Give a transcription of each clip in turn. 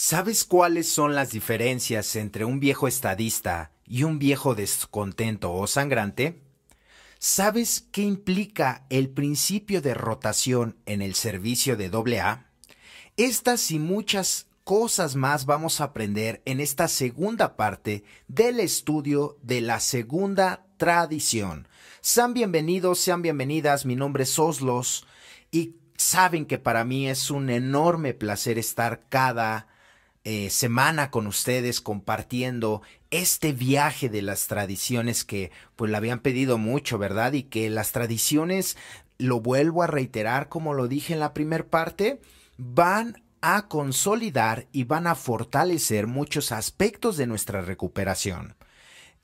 ¿Sabes cuáles son las diferencias entre un viejo estadista y un viejo descontento o sangrante? ¿Sabes qué implica el principio de rotación en el servicio de doble A. Estas y muchas cosas más vamos a aprender en esta segunda parte del estudio de la segunda tradición. Sean bienvenidos, sean bienvenidas, mi nombre es Oslos y saben que para mí es un enorme placer estar cada eh, semana con ustedes compartiendo este viaje de las tradiciones que pues le habían pedido mucho, ¿verdad? Y que las tradiciones, lo vuelvo a reiterar como lo dije en la primera parte, van a consolidar y van a fortalecer muchos aspectos de nuestra recuperación.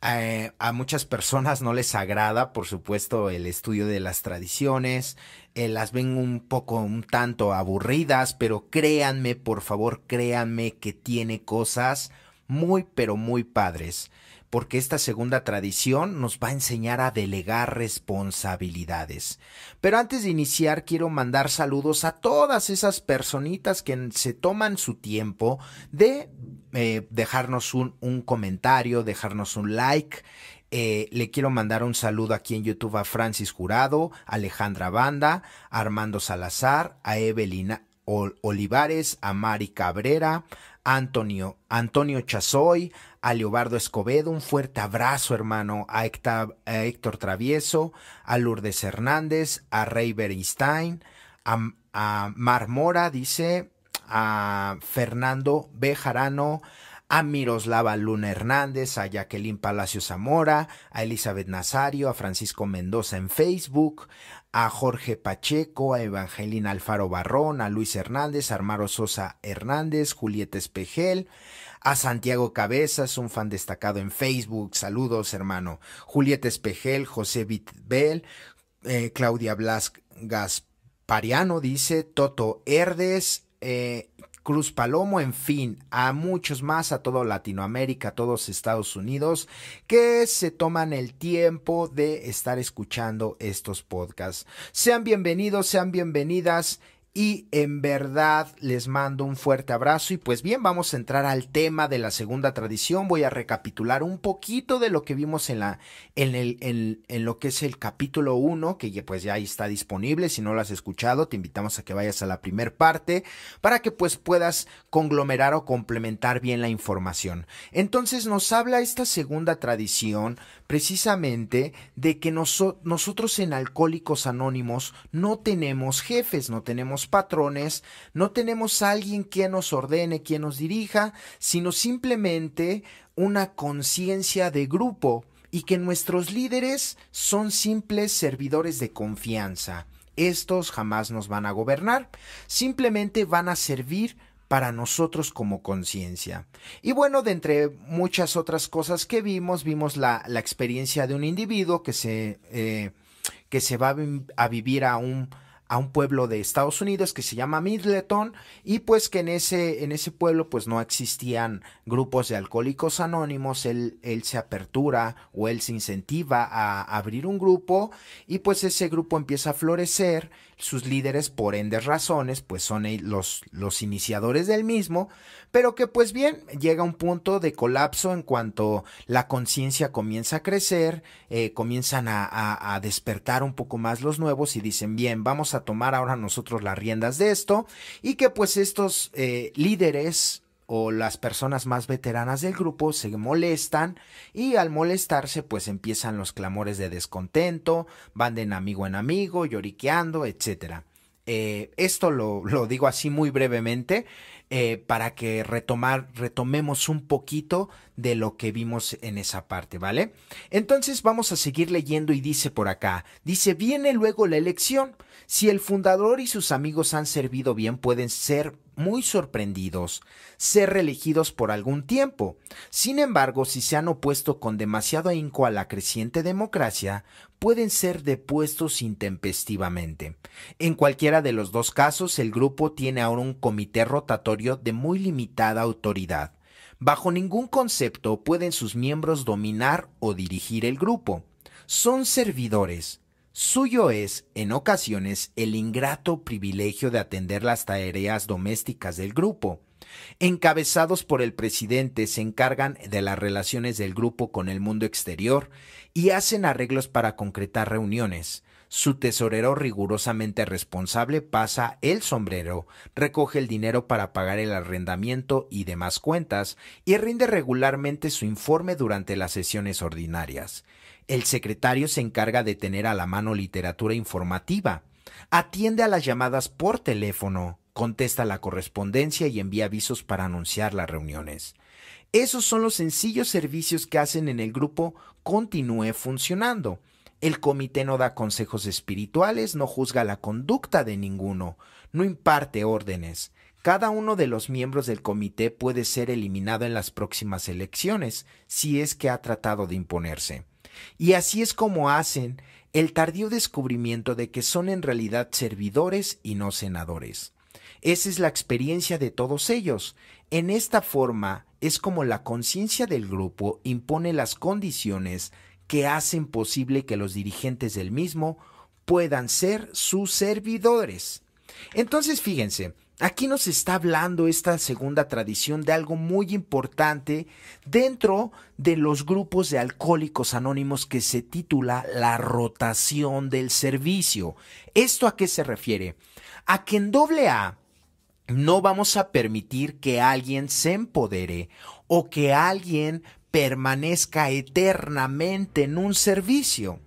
Eh, a muchas personas no les agrada, por supuesto, el estudio de las tradiciones, eh, las ven un poco, un tanto aburridas, pero créanme, por favor, créanme que tiene cosas muy, pero muy padres, porque esta segunda tradición nos va a enseñar a delegar responsabilidades. Pero antes de iniciar, quiero mandar saludos a todas esas personitas que se toman su tiempo de eh, dejarnos un, un comentario, dejarnos un like eh, le quiero mandar un saludo aquí en YouTube a Francis Jurado, Alejandra Banda, Armando Salazar, a Evelina Olivares, a Mari Cabrera, Antonio, Antonio Chazoy, a Leobardo Escobedo, un fuerte abrazo, hermano, a, Héctor, Travieso, a Lourdes Hernández, a Rey Bernstein, a, a Mar Mora, dice, a Fernando Bejarano, a Miroslava Luna Hernández, a Jacqueline Palacio Zamora, a Elizabeth Nazario, a Francisco Mendoza en Facebook, a Jorge Pacheco, a Evangelina Alfaro Barrón, a Luis Hernández, a Armaro Sosa Hernández, Julieta Espejel, a Santiago Cabezas, un fan destacado en Facebook. Saludos, hermano. Julieta Espejel, José Bitbel, eh, Claudia Blas Gaspariano dice, Toto Herdes, eh, Cruz Palomo, en fin, a muchos más, a toda Latinoamérica, a todos Estados Unidos, que se toman el tiempo de estar escuchando estos podcasts. Sean bienvenidos, sean bienvenidas y en verdad les mando un fuerte abrazo y pues bien vamos a entrar al tema de la segunda tradición voy a recapitular un poquito de lo que vimos en la en el en, lo que es el capítulo 1 que pues ya ahí está disponible si no lo has escuchado te invitamos a que vayas a la primer parte para que pues puedas conglomerar o complementar bien la información entonces nos habla esta segunda tradición precisamente de que nosotros en Alcohólicos Anónimos no tenemos jefes, no tenemos patrones, no tenemos alguien que nos ordene, quien nos dirija, sino simplemente una conciencia de grupo y que nuestros líderes son simples servidores de confianza. Estos jamás nos van a gobernar, simplemente van a servir para nosotros como conciencia. Y bueno, de entre muchas otras cosas que vimos, vimos la, la experiencia de un individuo que se, eh, que se va a vivir a un a un pueblo de Estados Unidos que se llama Middleton y pues que en ese, en ese pueblo pues no existían grupos de alcohólicos anónimos, él, él se apertura o él se incentiva a abrir un grupo y pues ese grupo empieza a florecer, sus líderes por ende razones pues son los, los iniciadores del mismo, pero que pues bien, llega un punto de colapso en cuanto la conciencia comienza a crecer, eh, comienzan a, despertar un poco más los nuevos y dicen, bien, vamos a tomar ahora nosotros las riendas de esto y que pues estos eh, líderes o las personas más veteranas del grupo se molestan y al molestarse pues empiezan los clamores de descontento, van de amigo en amigo, lloriqueando, etc. Eh, esto lo, lo digo así muy brevemente, eh, para que retomar, retomemos un poquito de lo que vimos en esa parte, ¿vale? Entonces vamos a seguir leyendo y dice por acá, dice, viene luego la elección. Si el fundador y sus amigos han servido bien, pueden ser muy sorprendidos ser reelegidos por algún tiempo. Sin embargo, si se han opuesto con demasiado ahínco a la creciente democracia, pueden ser depuestos intempestivamente. En cualquiera de los dos casos, el grupo tiene ahora un comité rotatorio de muy limitada autoridad. Bajo ningún concepto pueden sus miembros dominar o dirigir el grupo. Son servidores, Suyo es, en ocasiones, el ingrato privilegio de atender las tareas domésticas del grupo. Encabezados por el presidente, se encargan de las relaciones del grupo con el mundo exterior y hacen arreglos para concretar reuniones. Su tesorero rigurosamente responsable pasa el sombrero, recoge el dinero para pagar el arrendamiento y demás cuentas, y rinde regularmente su informe durante las sesiones ordinarias. El secretario se encarga de tener a la mano literatura informativa. Atiende a las llamadas por teléfono, contesta la correspondencia y envía avisos para anunciar las reuniones. Esos son los sencillos servicios que hacen en el grupo continúe funcionando. El comité no da consejos espirituales, no juzga la conducta de ninguno, no imparte órdenes. Cada uno de los miembros del comité puede ser eliminado en las próximas elecciones, si es que ha tratado de imponerse. Y así es como hacen el tardío descubrimiento de que son en realidad servidores y no senadores. Esa es la experiencia de todos ellos. En esta forma es como la conciencia del grupo impone las condiciones que hacen posible que los dirigentes del mismo puedan ser sus servidores. Entonces, fíjense, Aquí nos está hablando esta segunda tradición de algo muy importante dentro de los grupos de alcohólicos anónimos que se titula la rotación del servicio. ¿Esto a qué se refiere? A que en doble A no vamos a permitir que alguien se empodere o que alguien permanezca eternamente en un servicio.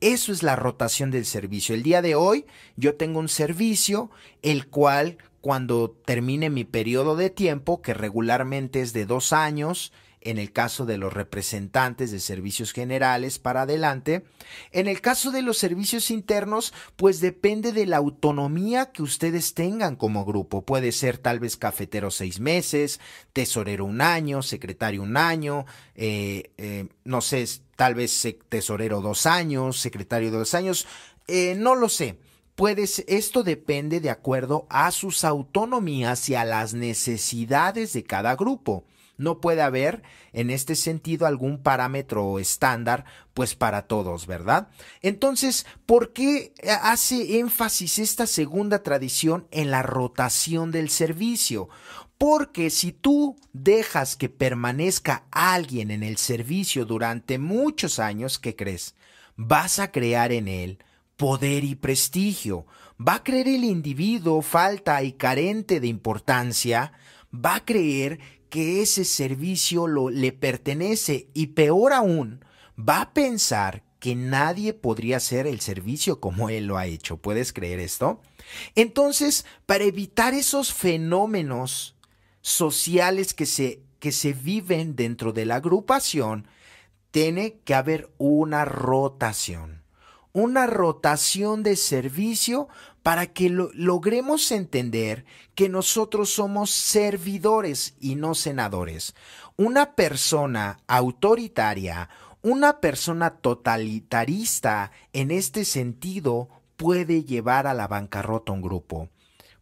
Eso es la rotación del servicio. El día de hoy yo tengo un servicio el cual cuando termine mi periodo de tiempo, que regularmente es de dos años, en el caso de los representantes de servicios generales para adelante. En el caso de los servicios internos, pues depende de la autonomía que ustedes tengan como grupo. Puede ser tal vez cafetero seis meses, tesorero un año, secretario un año, eh, eh, no sé, tal vez tesorero dos años, secretario dos años, eh, no lo sé puedes, esto depende de acuerdo a sus autonomías y a las necesidades de cada grupo. No puede haber en este sentido algún parámetro o estándar, pues para todos, ¿verdad? Entonces, ¿por qué hace énfasis esta segunda tradición en la rotación del servicio? Porque si tú dejas que permanezca alguien en el servicio durante muchos años, ¿qué crees? Vas a crear en él poder y prestigio. Va a creer el individuo falta y carente de importancia, va a creer que ese servicio lo, le pertenece y peor aún, va a pensar que nadie podría hacer el servicio como él lo ha hecho. ¿Puedes creer esto? Entonces, para evitar esos fenómenos sociales que se, que se viven dentro de la agrupación, tiene que haber una rotación una rotación de servicio para que logremos entender que nosotros somos servidores y no senadores. Una persona autoritaria, una persona totalitarista en este sentido puede llevar a la bancarrota un grupo.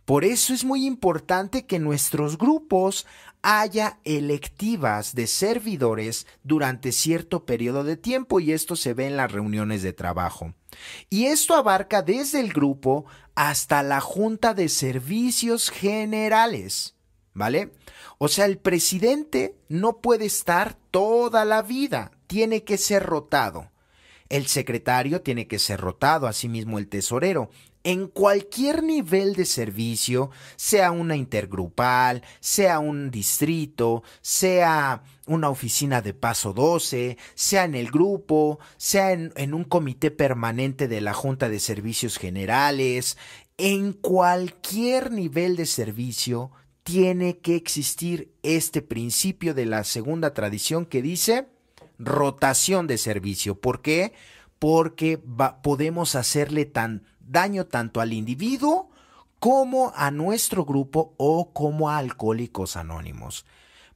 Por eso es muy importante que nuestros grupos haya electivas de servidores durante cierto periodo de tiempo y esto se ve en las reuniones de trabajo. Y esto abarca desde el grupo hasta la Junta de Servicios Generales. ¿Vale? O sea, el presidente no puede estar toda la vida, tiene que ser rotado. El secretario tiene que ser rotado, asimismo el tesorero en cualquier nivel de servicio, sea una intergrupal, sea un distrito, sea una oficina de paso 12, sea en el grupo, sea en, un comité permanente de la Junta de Servicios Generales, en cualquier nivel de servicio tiene que existir este principio de la segunda tradición que dice rotación de servicio. ¿Por qué? Porque podemos hacerle tan daño tanto al individuo como a nuestro grupo o como a alcohólicos anónimos.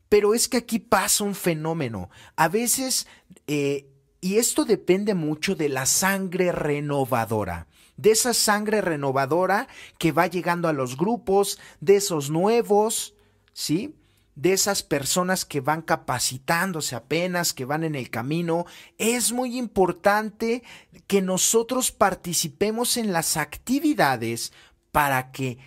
Pero es que aquí pasa un fenómeno. A veces, eh, y esto depende mucho de la sangre renovadora, de esa sangre renovadora que va llegando a los grupos, de esos nuevos, ¿sí? de esas personas que van capacitándose apenas, que van en el camino. Es muy importante que nosotros participemos en las actividades para que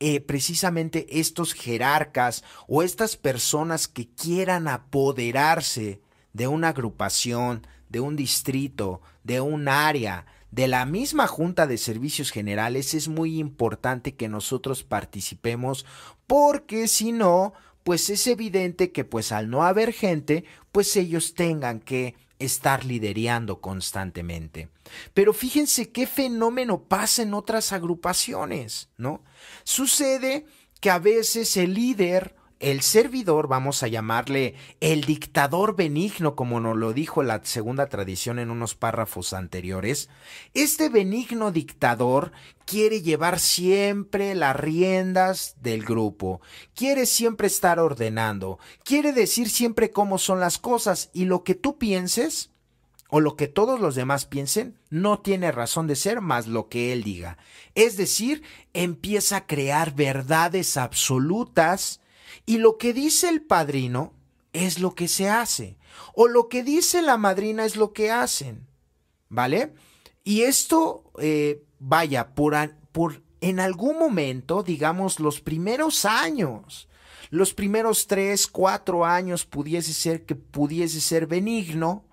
eh, precisamente estos jerarcas o estas personas que quieran apoderarse de una agrupación, de un distrito, de un área, de la misma Junta de Servicios Generales, es muy importante que nosotros participemos porque si no, pues es evidente que pues al no haber gente, pues ellos tengan que estar lidereando constantemente. Pero fíjense qué fenómeno pasa en otras agrupaciones, ¿no? Sucede que a veces el líder el servidor, vamos a llamarle el dictador benigno, como nos lo dijo la segunda tradición en unos párrafos anteriores, este benigno dictador quiere llevar siempre las riendas del grupo, quiere siempre estar ordenando, quiere decir siempre cómo son las cosas y lo que tú pienses o lo que todos los demás piensen no tiene razón de ser más lo que él diga. Es decir, empieza a crear verdades absolutas, y lo que dice el padrino es lo que se hace. O lo que dice la madrina es lo que hacen. ¿Vale? Y esto, eh, vaya, por, por en algún momento, digamos, los primeros años, los primeros tres, cuatro años pudiese ser que pudiese ser benigno,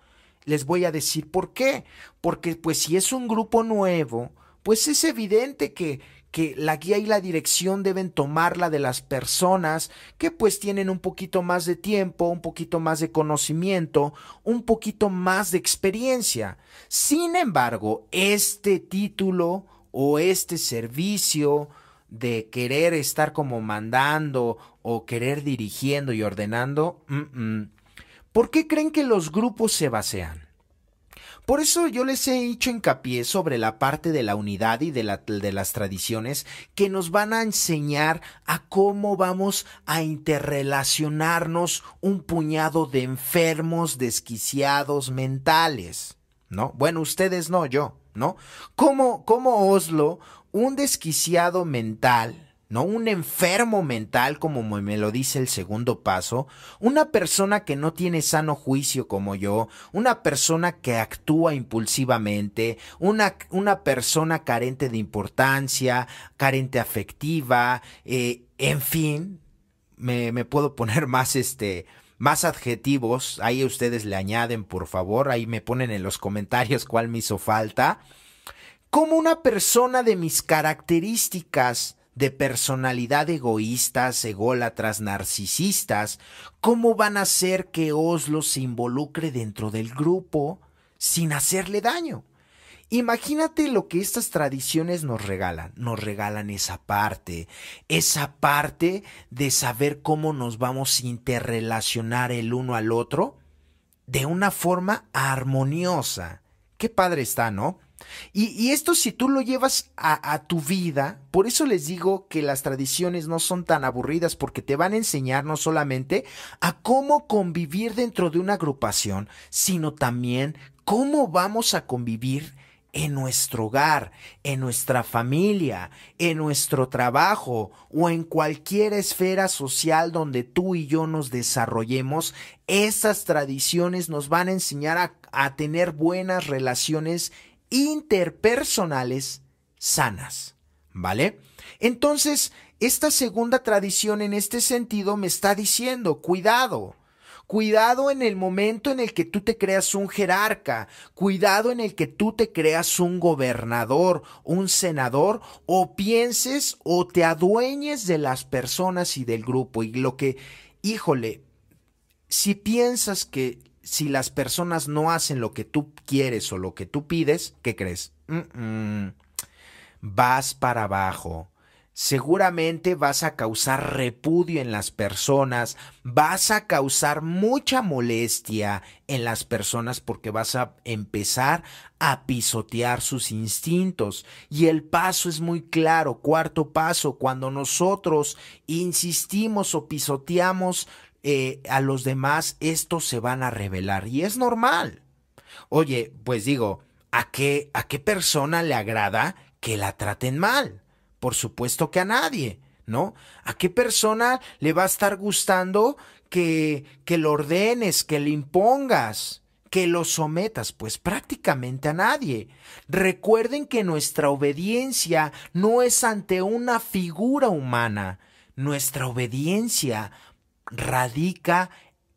les voy a decir por qué. Porque pues si es un grupo nuevo, pues es evidente que que la guía y la dirección deben tomar la de las personas que pues tienen un poquito más de tiempo, un poquito más de conocimiento, un poquito más de experiencia. Sin embargo, este título o este servicio de querer estar como mandando o querer dirigiendo y ordenando, mm, mm. ¿por qué creen que los grupos se basean? Por eso yo les he hecho hincapié sobre la parte de la unidad y de, las tradiciones que nos van a enseñar a cómo vamos a interrelacionarnos un puñado de enfermos, desquiciados, mentales. ¿No? Bueno, ustedes no, yo, ¿no? ¿Cómo como Oslo, un desquiciado mental no un enfermo mental como me lo dice el segundo paso, una persona que no tiene sano juicio como yo, una persona que actúa impulsivamente, una, una persona carente de importancia, carente afectiva, eh, en fin, me, puedo poner más este... Más adjetivos, ahí ustedes le añaden, por favor, ahí me ponen en los comentarios cuál me hizo falta. Como una persona de mis características, de personalidad egoístas, ególatras, narcisistas, ¿cómo van a hacer que Oslo se involucre dentro del grupo sin hacerle daño? Imagínate lo que estas tradiciones nos regalan. Nos regalan esa parte, esa parte de saber cómo nos vamos a interrelacionar el uno al otro de una forma armoniosa. Qué padre está, ¿no? Y, esto si tú lo llevas a, tu vida, por eso les digo que las tradiciones no son tan aburridas porque te van a enseñar no solamente a cómo convivir dentro de una agrupación, sino también cómo vamos a convivir en nuestro hogar, en nuestra familia, en nuestro trabajo o en cualquier esfera social donde tú y yo nos desarrollemos, esas tradiciones nos van a enseñar a, a tener buenas relaciones interpersonales sanas, ¿vale? Entonces, esta segunda tradición en este sentido me está diciendo, cuidado, Cuidado en el momento en el que tú te creas un jerarca, cuidado en el que tú te creas un gobernador, un senador, o pienses o te adueñes de las personas y del grupo. Y lo que, híjole, si piensas que si las personas no hacen lo que tú quieres o lo que tú pides, ¿qué crees? Vas para abajo. Seguramente vas a causar repudio en las personas, vas a causar mucha molestia en las personas porque vas a empezar a pisotear sus instintos. Y el paso es muy claro, cuarto paso, cuando nosotros insistimos o pisoteamos eh, a los demás estos se van a revelar y es normal. Oye, pues digo, ¿a qué, ¿a qué persona le agrada que la traten mal? Por supuesto que a nadie, ¿no? ¿A qué persona le va a estar gustando que, que lo ordenes, que le impongas? que lo sometas, pues prácticamente a nadie. Recuerden que nuestra obediencia no es ante una figura humana, nuestra obediencia radica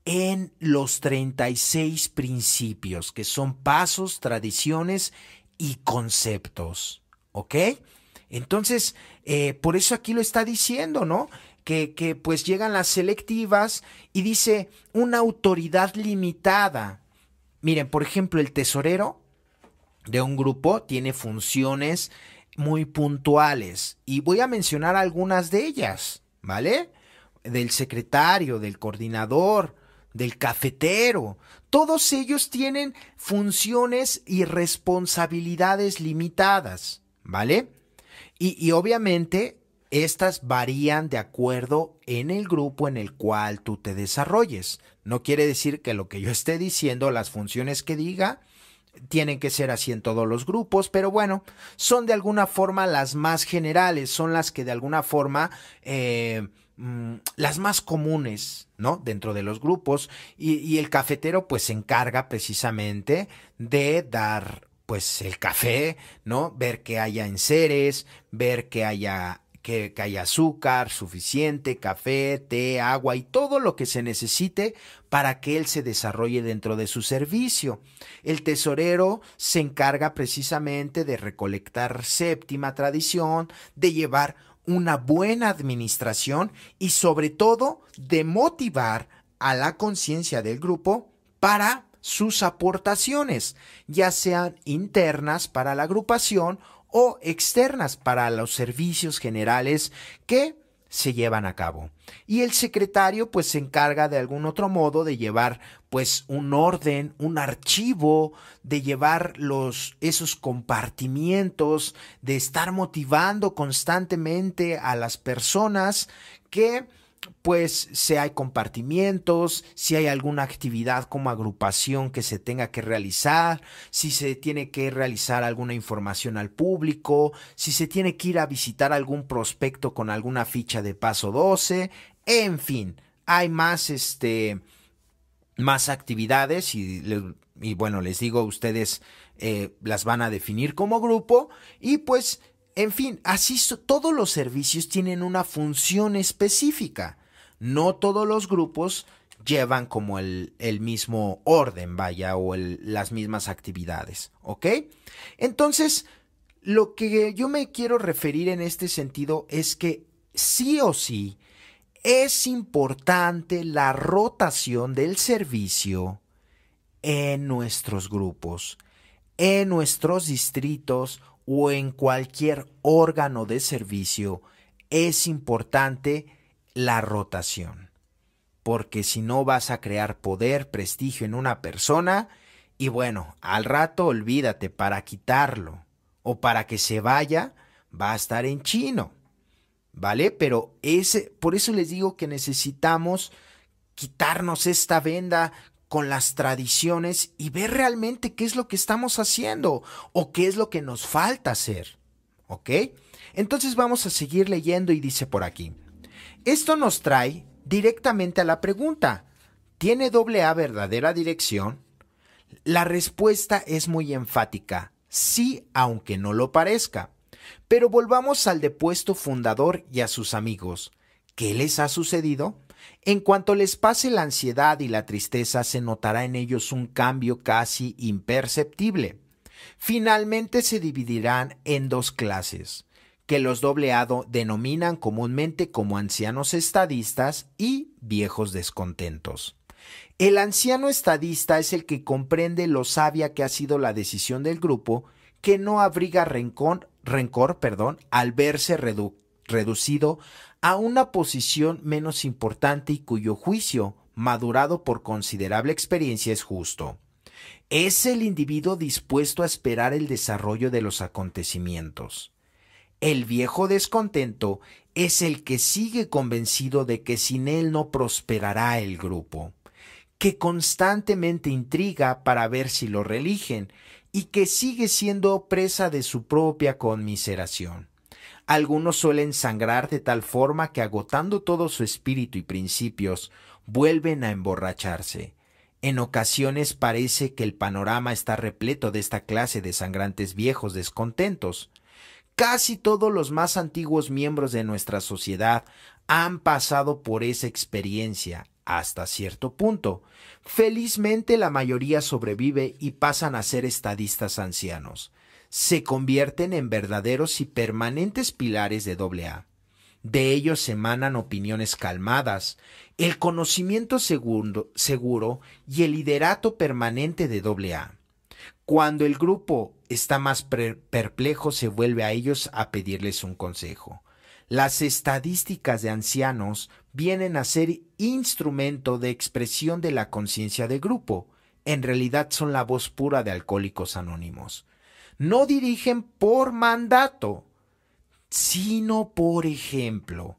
en los 36 principios, que son pasos, tradiciones y conceptos. ¿Ok? Entonces, eh, por eso aquí lo está diciendo, ¿no? Que, que pues llegan las selectivas y dice una autoridad limitada. Miren, por ejemplo, el tesorero de un grupo tiene funciones muy puntuales y voy a mencionar algunas de ellas, ¿vale? del secretario, del coordinador, del cafetero. Todos ellos tienen funciones y responsabilidades limitadas, ¿vale? Y, obviamente estas varían de acuerdo en el grupo en el cual tú te desarrolles. No quiere decir que lo que yo esté diciendo, las funciones que diga, tienen que ser así en todos los grupos, pero bueno, son de alguna forma las más generales, son las que de alguna forma... Eh, Mm, las más comunes, ¿no? Dentro de los grupos y, el cafetero pues se encarga precisamente de dar pues el café, ¿no? Ver que haya enseres, ver que haya que, haya azúcar suficiente, café, té, agua y todo lo que se necesite para que él se desarrolle dentro de su servicio. El tesorero se encarga precisamente de recolectar séptima tradición, de llevar una buena administración y sobre todo de motivar a la conciencia del grupo para sus aportaciones, ya sean internas para la agrupación o externas para los servicios generales que se llevan a cabo. Y el secretario pues se encarga de algún otro modo de llevar pues un orden, un archivo, de llevar los esos compartimientos, de estar motivando constantemente a las personas que pues si hay compartimientos, si hay alguna actividad como agrupación que se tenga que realizar, si se tiene que realizar alguna información al público, si se tiene que ir a visitar algún prospecto con alguna ficha de paso 12, en fin, hay más este, más actividades y, bueno, les digo, ustedes eh, las van a definir como grupo y pues en fin, así todos los servicios tienen una función específica no todos los grupos llevan como el, mismo orden, vaya, o las mismas actividades, ¿ok? Entonces, lo que yo me quiero referir en este sentido es que sí o sí es importante la rotación del servicio en nuestros grupos, en nuestros distritos o en cualquier órgano de servicio. Es importante la rotación. Porque si no vas a crear poder, prestigio en una persona, y bueno, al rato olvídate, para quitarlo o para que se vaya, va a estar en chino. ¿Vale? Pero ese, por eso les digo que necesitamos quitarnos esta venda con las tradiciones y ver realmente qué es lo que estamos haciendo o qué es lo que nos falta hacer. ¿Ok? Entonces vamos a seguir leyendo y dice por aquí. Esto nos trae directamente a la pregunta, ¿tiene doble A verdadera dirección? La respuesta es muy enfática, sí, aunque no lo parezca. Pero volvamos al depuesto fundador y a sus amigos. ¿Qué les ha sucedido? En cuanto les pase la ansiedad y la tristeza, se notará en ellos un cambio casi imperceptible. Finalmente se dividirán en dos clases que los dobleado denominan comúnmente como ancianos estadistas y viejos descontentos. El anciano estadista es el que comprende lo sabia que ha sido la decisión del grupo, que no abriga rencor, rencor perdón, al verse reducido a una posición menos importante y cuyo juicio, madurado por considerable experiencia, es justo. Es el individuo dispuesto a esperar el desarrollo de los acontecimientos. El viejo descontento es el que sigue convencido de que sin él no prosperará el grupo, que constantemente intriga para ver si lo religen y que sigue siendo presa de su propia conmiseración. Algunos suelen sangrar de tal forma que agotando todo su espíritu y principios, vuelven a emborracharse. En ocasiones parece que el panorama está repleto de esta clase de sangrantes viejos descontentos. Casi todos los más antiguos miembros de nuestra sociedad han pasado por esa experiencia hasta cierto punto. Felizmente la mayoría sobrevive y pasan a ser estadistas ancianos. Se convierten en verdaderos y permanentes pilares de AA. De ellos emanan opiniones calmadas, el conocimiento seguro, y el liderato permanente de AA. Cuando el grupo está más perplejo, se vuelve a ellos a pedirles un consejo. Las estadísticas de ancianos vienen a ser instrumento de expresión de la conciencia de grupo. En realidad son la voz pura de alcohólicos anónimos. No dirigen por mandato, sino por ejemplo.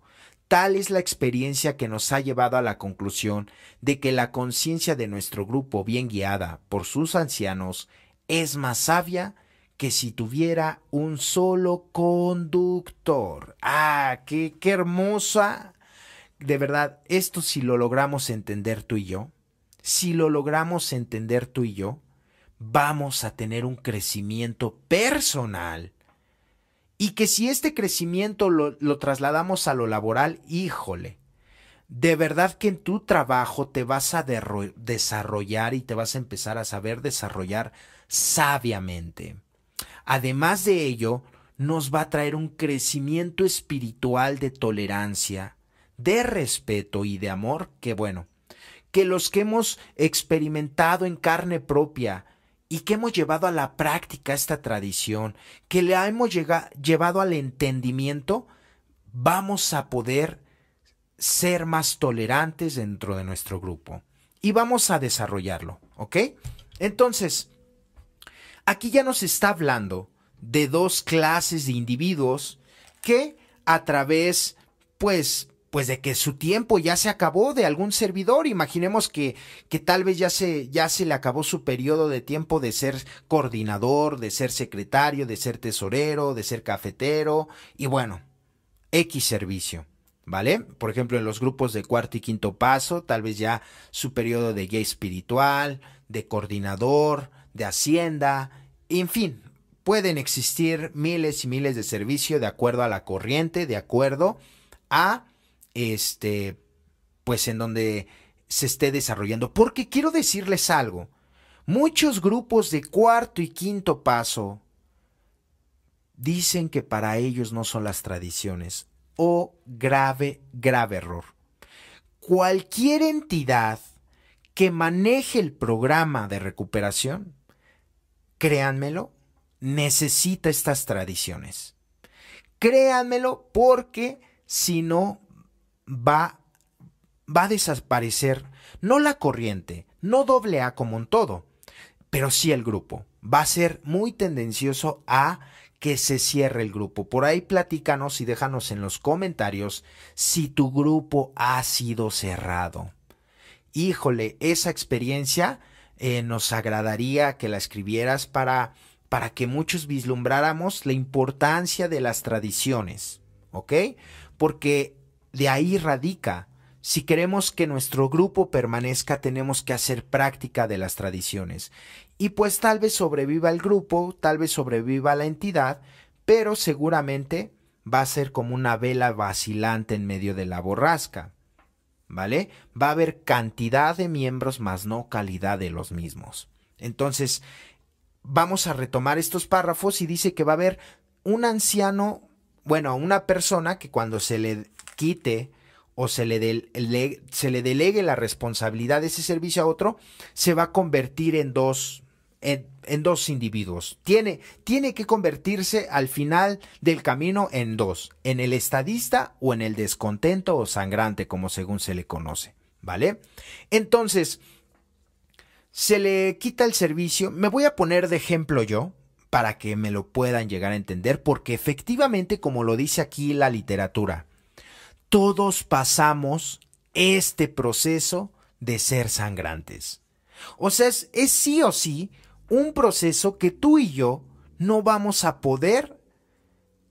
Tal es la experiencia que nos ha llevado a la conclusión de que la conciencia de nuestro grupo, bien guiada por sus ancianos, es más sabia que si tuviera un solo conductor. Ah, qué, qué hermosa. De verdad, esto si lo logramos entender tú y yo, si lo logramos entender tú y yo, vamos a tener un crecimiento personal. Y que si este crecimiento lo, lo, trasladamos a lo laboral, híjole, de verdad que en tu trabajo te vas a desarrollar y te vas a empezar a saber desarrollar sabiamente. Además de ello, nos va a traer un crecimiento espiritual de tolerancia, de respeto y de amor que bueno, que los que hemos experimentado en carne propia y que hemos llevado a la práctica esta tradición, que la hemos llevado al entendimiento, vamos a poder ser más tolerantes dentro de nuestro grupo. Y vamos a desarrollarlo, ¿ok? Entonces, aquí ya nos está hablando de dos clases de individuos que a través, pues, pues de que su tiempo ya se acabó de algún servidor. Imaginemos que, tal vez ya se, ya se le acabó su periodo de tiempo de ser coordinador, de ser secretario, de ser tesorero, de ser cafetero y bueno, X servicio. ¿vale? Por ejemplo, en los grupos de cuarto y quinto paso, tal vez ya su periodo de guía espiritual, de coordinador, de hacienda, en fin, pueden existir miles y miles de servicios de acuerdo a la corriente, de acuerdo a este, pues en donde se esté desarrollando. Porque quiero decirles algo, muchos grupos de cuarto y quinto paso, dicen que para ellos no son las tradiciones oh grave, grave error. Cualquier entidad que maneje el programa de recuperación, créanmelo, necesita estas tradiciones. Créanmelo porque si no va, va a desaparecer no la corriente, no doble A como un todo, pero sí el grupo. Va a ser muy tendencioso a que se cierre el grupo. Por ahí platícanos y déjanos en los comentarios si tu grupo ha sido cerrado. Híjole, esa experiencia eh, nos agradaría que la escribieras para, para que muchos vislumbráramos la importancia de las tradiciones, ¿ok? Porque de ahí radica si queremos que nuestro grupo permanezca, tenemos que hacer práctica de las tradiciones. Y pues tal vez sobreviva el grupo, tal vez sobreviva la entidad, pero seguramente va a ser como una vela vacilante en medio de la borrasca. ¿Vale? Va a haber cantidad de miembros, más no calidad de los mismos. Entonces, vamos a retomar estos párrafos y dice que va a haber un anciano, bueno, una persona que cuando se le quite o se le, se le delegue la responsabilidad de ese servicio a otro, se va a convertir en dos, en dos individuos. Tiene, tiene que convertirse al final del camino en dos, en el estadista o en el descontento o sangrante, como según se le conoce. ¿Vale? Entonces, se le quita el servicio. Me voy a poner de ejemplo yo para que me lo puedan llegar a entender, porque efectivamente, como lo dice aquí la literatura, todos pasamos este proceso de ser sangrantes. O sea, es, sí o sí un proceso que tú y yo no vamos a poder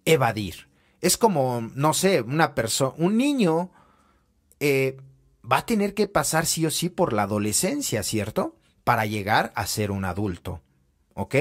evadir. Es como, no sé, una un niño eh, va a tener que pasar sí o sí por la adolescencia, ¿cierto? Para llegar a ser un adulto. ¿Ok?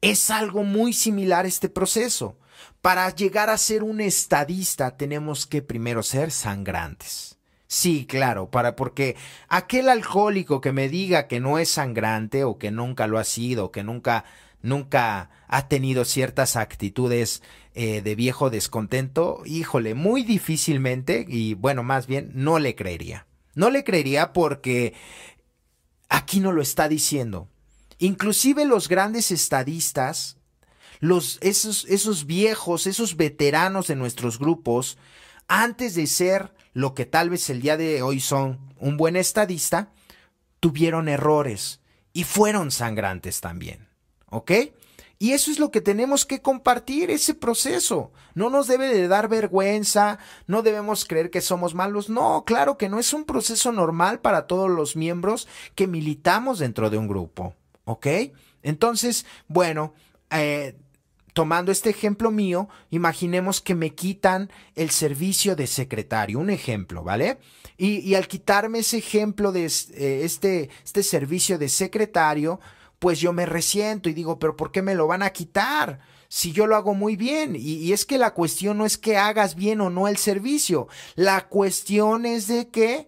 Es algo muy similar este proceso. Para llegar a ser un estadista tenemos que primero ser sangrantes. Sí, claro, para porque aquel alcohólico que me diga que no es sangrante o que nunca lo ha sido, que nunca nunca ha tenido ciertas actitudes eh, de viejo descontento, híjole, muy difícilmente, y bueno, más bien, no le creería. No le creería porque aquí no lo está diciendo. Inclusive los grandes estadistas los, esos, esos viejos, esos veteranos de nuestros grupos, antes de ser lo que tal vez el día de hoy son un buen estadista, tuvieron errores y fueron sangrantes también. ¿Ok? Y eso es lo que tenemos que compartir, ese proceso. No nos debe de dar vergüenza, no debemos creer que somos malos. No, claro que no es un proceso normal para todos los miembros que militamos dentro de un grupo. ¿Ok? Entonces, bueno, eh, tomando este ejemplo mío, imaginemos que me quitan el servicio de secretario, un ejemplo, ¿vale? Y, al quitarme ese ejemplo de eh, este, este servicio de secretario, pues yo me resiento y digo, pero ¿por qué me lo van a quitar? si yo lo hago muy bien. Y, y, es que la cuestión no es que hagas bien o no el servicio. La cuestión es de que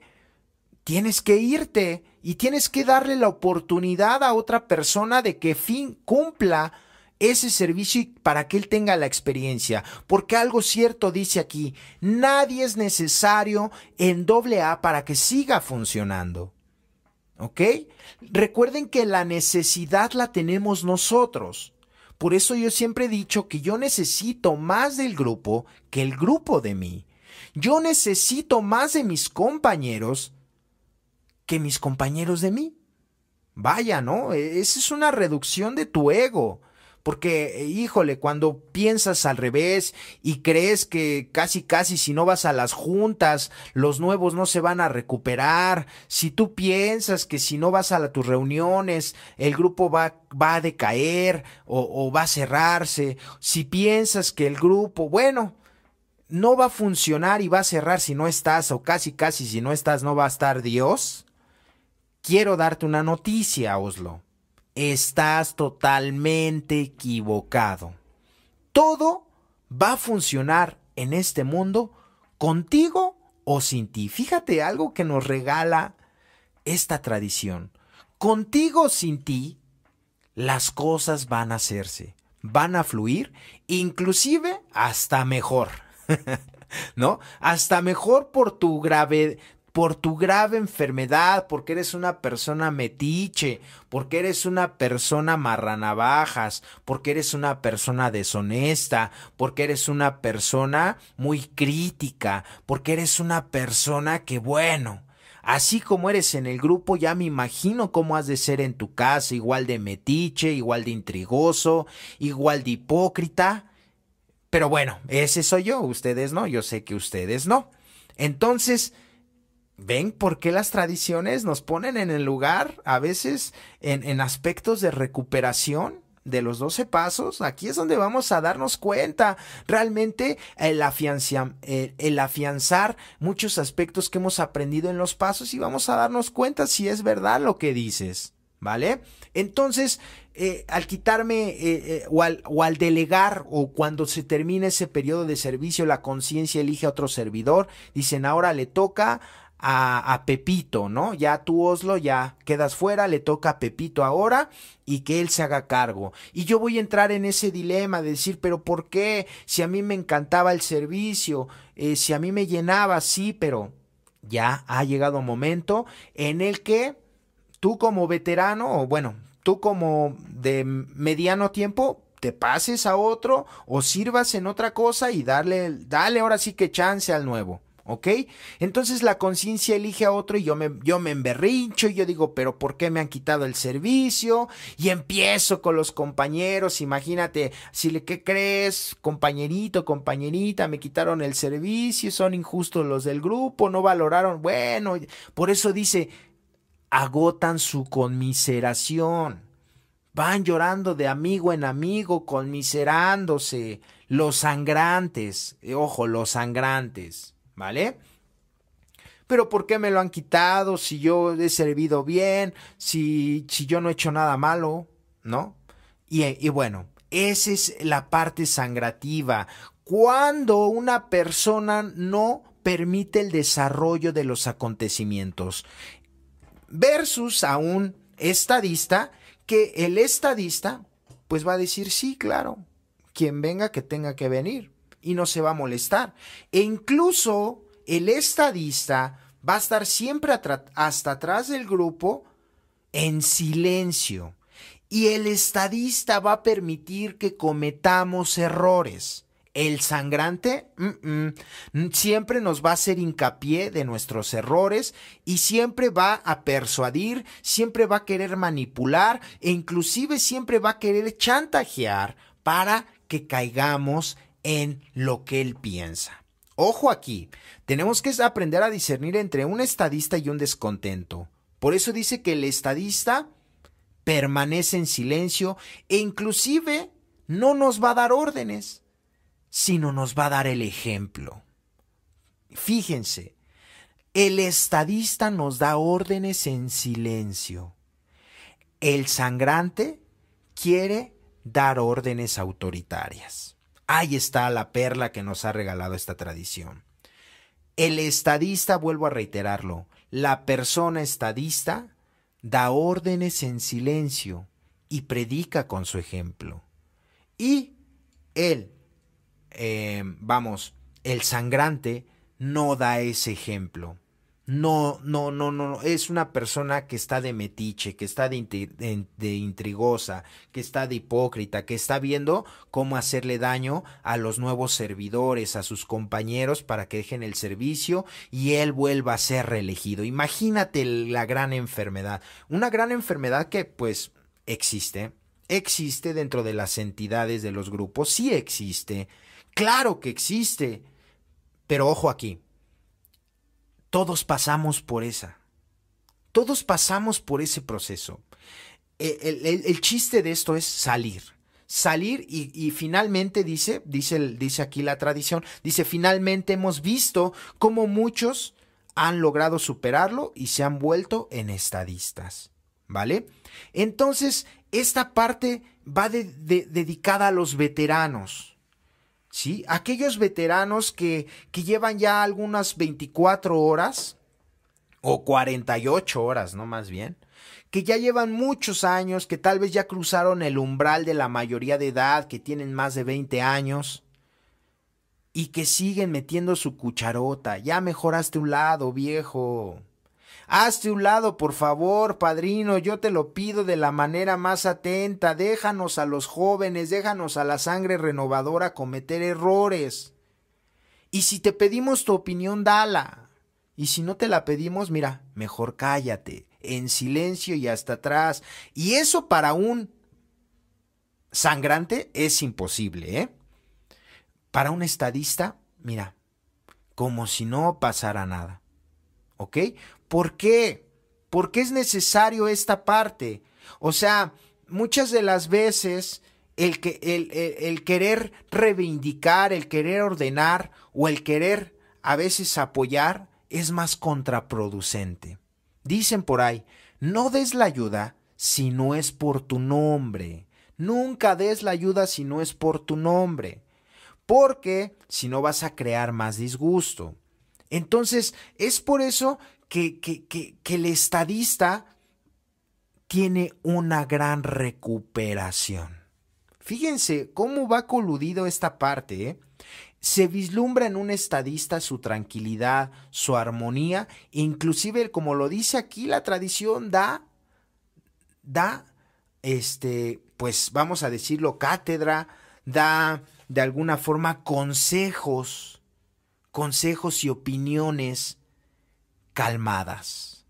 tienes que irte y tienes que darle la oportunidad a otra persona de que fin cumpla ese servicio para que él tenga la experiencia. Porque algo cierto dice aquí, nadie es necesario en A para que siga funcionando. ¿Ok? Recuerden que la necesidad la tenemos nosotros. Por eso yo siempre he dicho que yo necesito más del grupo que el grupo de mí. Yo necesito más de mis compañeros que mis compañeros de mí. Vaya, ¿no? E-, esa es una reducción de tu ego. Porque, híjole, cuando piensas al revés y crees que casi, casi si no vas a las juntas, los nuevos no se van a recuperar, si tú piensas que si no vas a tus reuniones, el grupo va, va a decaer o va a cerrarse, si piensas que el grupo, bueno, no va a funcionar y va a cerrar si no estás, o casi casi si no estás, no va a estar Dios. Quiero darte una noticia, Oslo estás totalmente equivocado. Todo va a funcionar en este mundo contigo o sin ti. Fíjate algo que nos regala esta tradición. Contigo o sin ti, las cosas van a hacerse, van a fluir, inclusive hasta mejor. ¿No? Hasta mejor por tu grave, por tu grave enfermedad, porque eres una persona metiche, porque eres una persona marranavajas, porque eres una persona deshonesta, porque eres una persona muy crítica, porque eres una persona que bueno. Así como eres en el grupo, ya me imagino cómo has de ser en tu casa, igual de metiche, igual de intrigoso, igual de hipócrita. Pero bueno, ese soy yo, ustedes no, yo sé que ustedes no. Entonces, ven por qué las tradiciones nos ponen en el lugar, a veces en, en aspectos de recuperación de los 12 pasos, aquí es donde vamos a darnos cuenta realmente el, afiancia, el, afianzar muchos aspectos que hemos aprendido en los pasos y vamos a darnos cuenta si es verdad lo que dices, ¿vale? Entonces, eh, al quitarme eh, eh, o, al, o al delegar o cuando se termine ese periodo de servicio, la conciencia elige a otro servidor, dicen ahora le toca a, Pepito, ¿no? Ya tú, Oslo, ya quedas fuera, le toca a Pepito ahora y que él se haga cargo. Y yo voy a entrar en ese dilema de decir, pero ¿por qué? Si a mí me encantaba el servicio, eh, si a mí me llenaba, sí, pero ya ha llegado un momento en el que tú como veterano, o bueno, tú como de mediano tiempo, te pases a otro o sirvas en otra cosa y darle, dale ahora sí que chance al nuevo. ¿ok? Entonces la conciencia elige a otro y yo me, yo me emberrincho y yo digo, pero ¿por qué me han quitado el servicio? Y empiezo con los compañeros, imagínate, si le, ¿qué crees? Compañerito, compañerita, me quitaron el servicio, son injustos los del grupo, no valoraron, bueno, por eso dice, agotan su conmiseración. Van llorando de amigo en amigo, conmiserándose. Los sangrantes, eh, ojo, los sangrantes. ¿vale? Pero ¿por qué me lo han quitado? Si yo he servido bien, si, si yo no he hecho nada malo, ¿no? Y, y bueno, esa es la parte sangrativa. Cuando una persona no permite el desarrollo de los acontecimientos. Versus a un estadista que el estadista pues va a decir, sí, claro, quien venga que tenga que venir y no se va a molestar. E incluso el estadista va a estar siempre hasta atrás del grupo en silencio. Y el estadista va a permitir que cometamos errores. El sangrante siempre nos va a hacer hincapié de nuestros errores y siempre va a persuadir, siempre va a querer manipular e inclusive siempre va a querer chantajear para que caigamos en lo que él piensa. Ojo aquí, tenemos que aprender a discernir entre un estadista y un descontento. Por eso dice que el estadista permanece en silencio e inclusive no nos va a dar órdenes, sino nos va a dar el ejemplo. Fíjense, el estadista nos da órdenes en silencio. El sangrante quiere dar órdenes autoritarias. Ahí está la perla que nos ha regalado esta tradición. El estadista, vuelvo a reiterarlo, la persona estadista da órdenes en silencio y predica con su ejemplo. Y él, eh, vamos, el sangrante no da ese ejemplo no, no, no, no, es una persona que está de metiche, que está de, intrigosa, que está de hipócrita, que está viendo cómo hacerle daño a los nuevos servidores, a sus compañeros para que dejen el servicio y él vuelva a ser reelegido. Imagínate la gran enfermedad, una gran enfermedad que pues existe, existe dentro de las entidades de los grupos, sí existe, claro que existe, pero ojo aquí, todos pasamos por esa. Todos pasamos por ese proceso. E, el, chiste de esto es salir. Salir y, finalmente dice, dice, aquí la tradición, dice, finalmente hemos visto cómo muchos han logrado superarlo y se han vuelto en estadistas. ¿Vale? Entonces, esta parte va dedicada a los veteranos. ¿sí? Aquellos veteranos que, que llevan ya algunas 24 horas o 48 horas, ¿no? Más bien que ya llevan muchos años, que tal vez ya cruzaron el umbral de la mayoría de edad, que tienen más de 20 años y que siguen metiendo su cucharota. Ya mejoraste un lado, viejo. Hazte un lado, por favor, padrino, yo te lo pido de la manera más atenta, déjanos a los jóvenes, déjanos a la sangre renovadora cometer errores. Y si te pedimos tu opinión, dala. Y si no te la pedimos, mira, mejor cállate, en silencio y hasta atrás. Y eso para un sangrante es imposible, ¿eh? Para un estadista, mira, como si no pasara nada. ¿Ok? ¿Por qué? ¿Por qué es necesario esta parte? O sea, muchas de las veces el, que, el querer reivindicar, el querer ordenar o el querer a veces apoyar es más contraproducente. Dicen por ahí, no des la ayuda si no es por tu nombre. Nunca des la ayuda si no es por tu nombre. Porque si no vas a crear más disgusto. Entonces, es por eso que, que, que, el estadista tiene una gran recuperación. Fíjense cómo va coludido esta parte. ¿eh? Se vislumbra en un estadista su tranquilidad, su armonía, e inclusive como lo dice aquí la tradición da, da, este, pues vamos a decirlo, cátedra, da de alguna forma consejos, consejos y opiniones calmadas,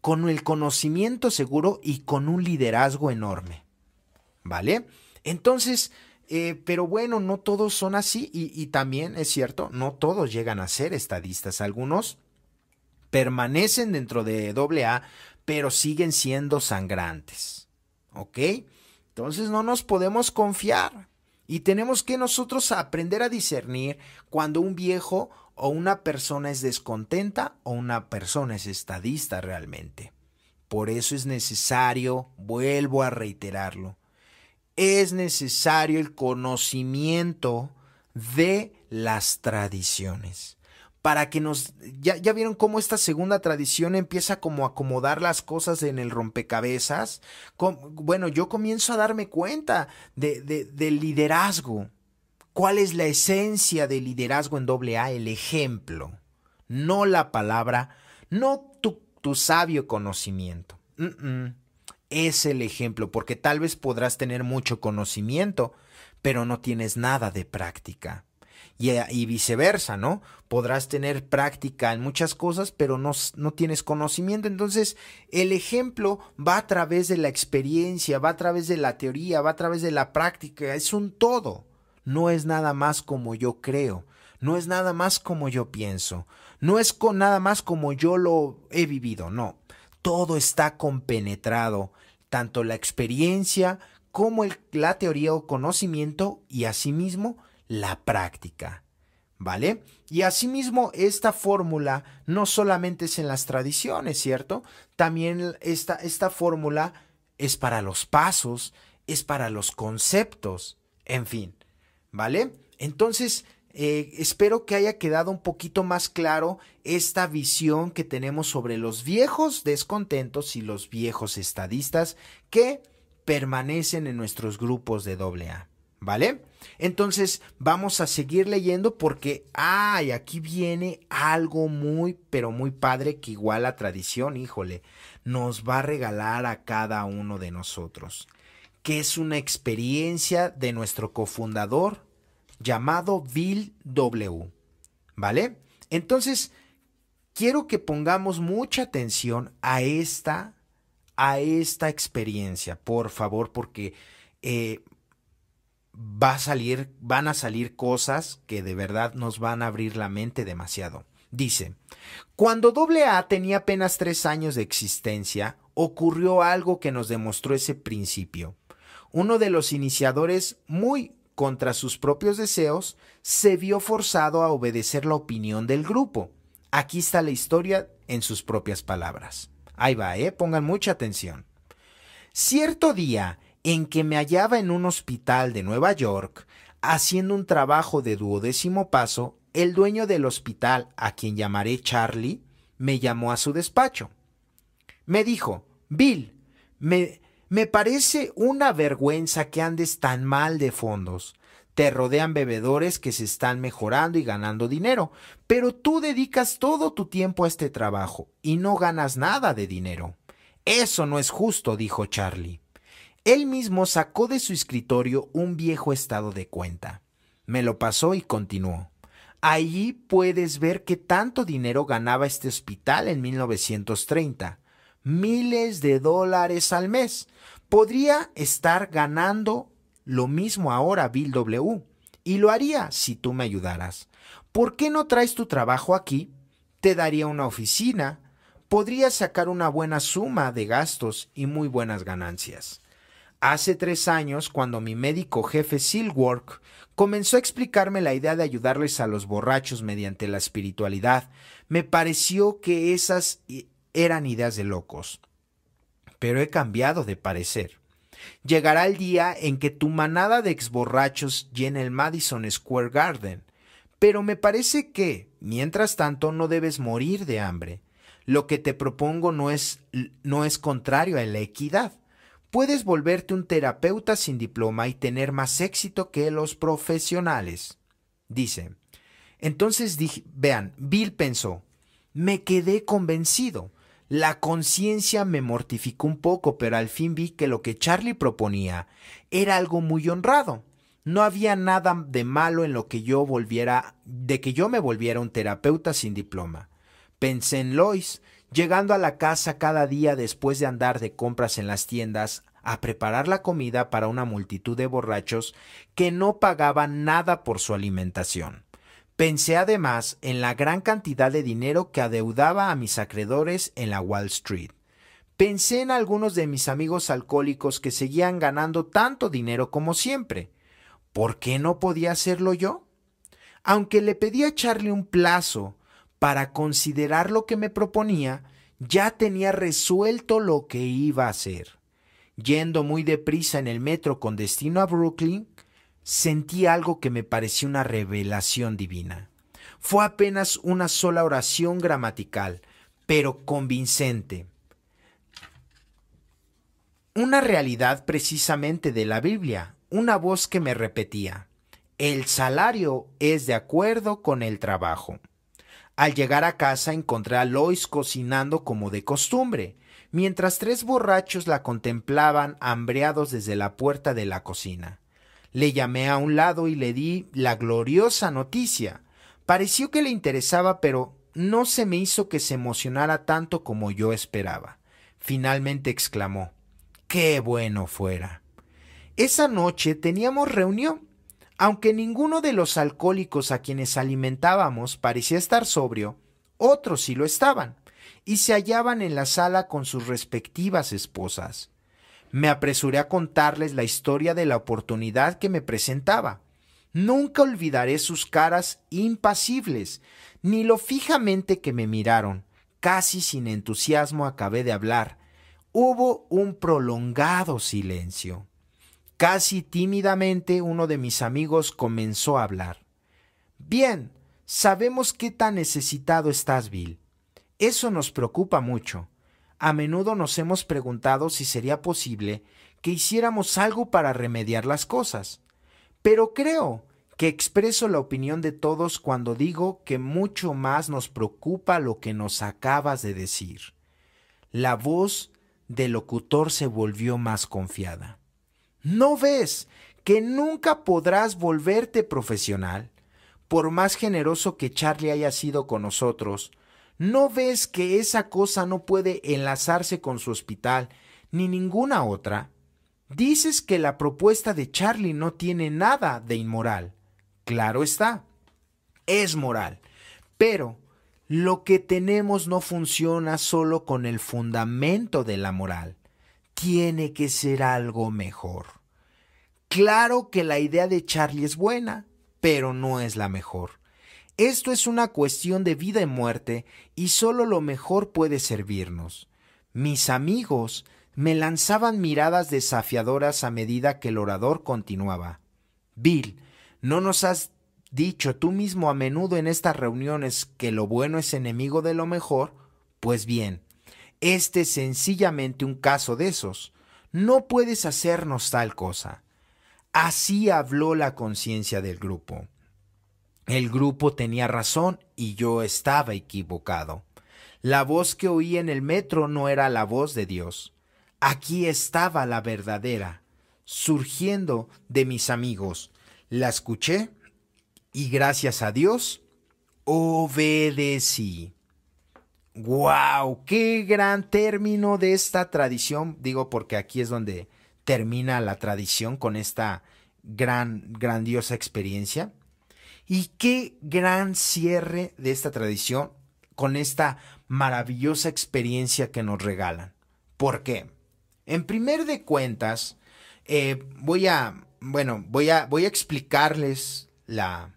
con el conocimiento seguro y con un liderazgo enorme. ¿Vale? Entonces, eh, pero bueno, no todos son así y, y también es cierto, no todos llegan a ser estadistas. Algunos permanecen dentro de AA, pero siguen siendo sangrantes. ¿Ok? Entonces no nos podemos confiar y tenemos que nosotros aprender a discernir cuando un viejo o una persona es descontenta o una persona es estadista realmente. Por eso es necesario, vuelvo a reiterarlo, es necesario el conocimiento de las tradiciones. Para que nos... Ya, vieron cómo esta segunda tradición empieza como a acomodar las cosas en el rompecabezas. bueno, yo comienzo a darme cuenta de, del liderazgo, ¿Cuál es la esencia del liderazgo en doble A El ejemplo, no la palabra, no tu, sabio conocimiento. Es el ejemplo, porque tal vez podrás tener mucho conocimiento, pero no tienes nada de práctica. Eh, y, viceversa, ¿no? Podrás tener práctica en muchas cosas, pero no, no tienes conocimiento. Entonces, el ejemplo va a través de la experiencia, va a través de la teoría, va a través de la práctica, es un todo no es nada más como yo creo, no es nada más como yo pienso, no es nada más como yo lo he vivido, no. Todo está compenetrado, tanto la experiencia como la teoría o conocimiento y asimismo la práctica. ¿Vale? Y asimismo, esta fórmula no solamente es en las tradiciones, ¿cierto? También esta fórmula es para los pasos, es para los conceptos, en fin. ¿vale? Entonces, eh, espero que haya quedado un poquito más claro esta visión que tenemos sobre los viejos descontentos y los viejos estadistas que permanecen en nuestros grupos de a ¿Vale? Entonces vamos a seguir leyendo porque, ay, aquí viene algo muy, pero muy padre que igual la tradición, híjole, nos va a regalar a cada uno de nosotros que es una experiencia de nuestro cofundador llamado Bill W. ¿Vale? Entonces, quiero que pongamos mucha atención a esta, a esta experiencia, por favor, porque eh, va a salir, van a salir cosas que de verdad nos van a abrir la mente demasiado. Dice, cuando AA tenía apenas tres años de existencia, ocurrió algo que nos demostró ese principio uno de los iniciadores muy contra sus propios deseos, se vio forzado a obedecer la opinión del grupo. Aquí está la historia en sus propias palabras. Ahí va, ¿eh? Pongan mucha atención. Cierto día en que me hallaba en un hospital de Nueva York, haciendo un trabajo de duodécimo paso, el dueño del hospital, a quien llamaré Charlie, me llamó a su despacho. Me dijo, Bill, me, me parece una vergüenza que andes tan mal de fondos. Te rodean bebedores que se están mejorando y ganando dinero, pero tú dedicas todo tu tiempo a este trabajo y no ganas nada de dinero. Eso no es justo, dijo Charlie. Él mismo sacó de su escritorio un viejo estado de cuenta. Me lo pasó y continuó. Allí puedes ver que tanto dinero ganaba este hospital en 1930 miles de dólares al mes. Podría estar ganando lo mismo ahora Bill W. Y lo haría si tú me ayudaras. ¿Por qué no traes tu trabajo aquí? Te daría una oficina. Podrías sacar una buena suma de gastos y muy buenas ganancias. Hace tres años, cuando mi médico jefe Silwork comenzó a explicarme la idea de ayudarles a los borrachos mediante la espiritualidad, me pareció que esas eran ideas de locos. Pero he cambiado de parecer. Llegará el día en que tu manada de exborrachos llene el Madison Square Garden. Pero me parece que, mientras tanto, no debes morir de hambre. Lo que te propongo no es, no es contrario a la equidad. Puedes volverte un terapeuta sin diploma y tener más éxito que los profesionales. Dice. Entonces dije, vean, Bill pensó, me quedé convencido. La conciencia me mortificó un poco, pero al fin vi que lo que Charlie proponía era algo muy honrado. No había nada de malo en lo que yo volviera, de que yo me volviera un terapeuta sin diploma. Pensé en Lois, llegando a la casa cada día después de andar de compras en las tiendas a preparar la comida para una multitud de borrachos que no pagaban nada por su alimentación. Pensé además en la gran cantidad de dinero que adeudaba a mis acreedores en la Wall Street. Pensé en algunos de mis amigos alcohólicos que seguían ganando tanto dinero como siempre. ¿Por qué no podía hacerlo yo? Aunque le pedí a Charlie un plazo para considerar lo que me proponía, ya tenía resuelto lo que iba a hacer. Yendo muy deprisa en el metro con destino a Brooklyn, sentí algo que me pareció una revelación divina. Fue apenas una sola oración gramatical, pero convincente. Una realidad precisamente de la Biblia, una voz que me repetía, el salario es de acuerdo con el trabajo. Al llegar a casa encontré a Lois cocinando como de costumbre, mientras tres borrachos la contemplaban hambreados desde la puerta de la cocina. Le llamé a un lado y le di la gloriosa noticia. Pareció que le interesaba, pero no se me hizo que se emocionara tanto como yo esperaba. Finalmente exclamó, ¡Qué bueno fuera! Esa noche teníamos reunión. Aunque ninguno de los alcohólicos a quienes alimentábamos parecía estar sobrio, otros sí lo estaban, y se hallaban en la sala con sus respectivas esposas me apresuré a contarles la historia de la oportunidad que me presentaba. Nunca olvidaré sus caras impasibles, ni lo fijamente que me miraron. Casi sin entusiasmo acabé de hablar. Hubo un prolongado silencio. Casi tímidamente uno de mis amigos comenzó a hablar. Bien, sabemos qué tan necesitado estás, Bill. Eso nos preocupa mucho a menudo nos hemos preguntado si sería posible que hiciéramos algo para remediar las cosas, pero creo que expreso la opinión de todos cuando digo que mucho más nos preocupa lo que nos acabas de decir. La voz del locutor se volvió más confiada. ¿No ves que nunca podrás volverte profesional? Por más generoso que Charlie haya sido con nosotros, ¿No ves que esa cosa no puede enlazarse con su hospital ni ninguna otra? Dices que la propuesta de Charlie no tiene nada de inmoral. Claro está, es moral. Pero lo que tenemos no funciona solo con el fundamento de la moral. Tiene que ser algo mejor. Claro que la idea de Charlie es buena, pero no es la mejor. Esto es una cuestión de vida y muerte y solo lo mejor puede servirnos. Mis amigos me lanzaban miradas desafiadoras a medida que el orador continuaba. Bill, ¿no nos has dicho tú mismo a menudo en estas reuniones que lo bueno es enemigo de lo mejor? Pues bien, este es sencillamente un caso de esos. No puedes hacernos tal cosa. Así habló la conciencia del grupo. El grupo tenía razón y yo estaba equivocado. La voz que oí en el metro no era la voz de Dios. Aquí estaba la verdadera, surgiendo de mis amigos. La escuché y gracias a Dios obedecí. ¡Wow! ¡Qué gran término de esta tradición! Digo porque aquí es donde termina la tradición con esta gran, grandiosa experiencia. Y qué gran cierre de esta tradición con esta maravillosa experiencia que nos regalan. ¿Por qué? En primer de cuentas, eh, voy a, bueno, voy a, voy a explicarles la,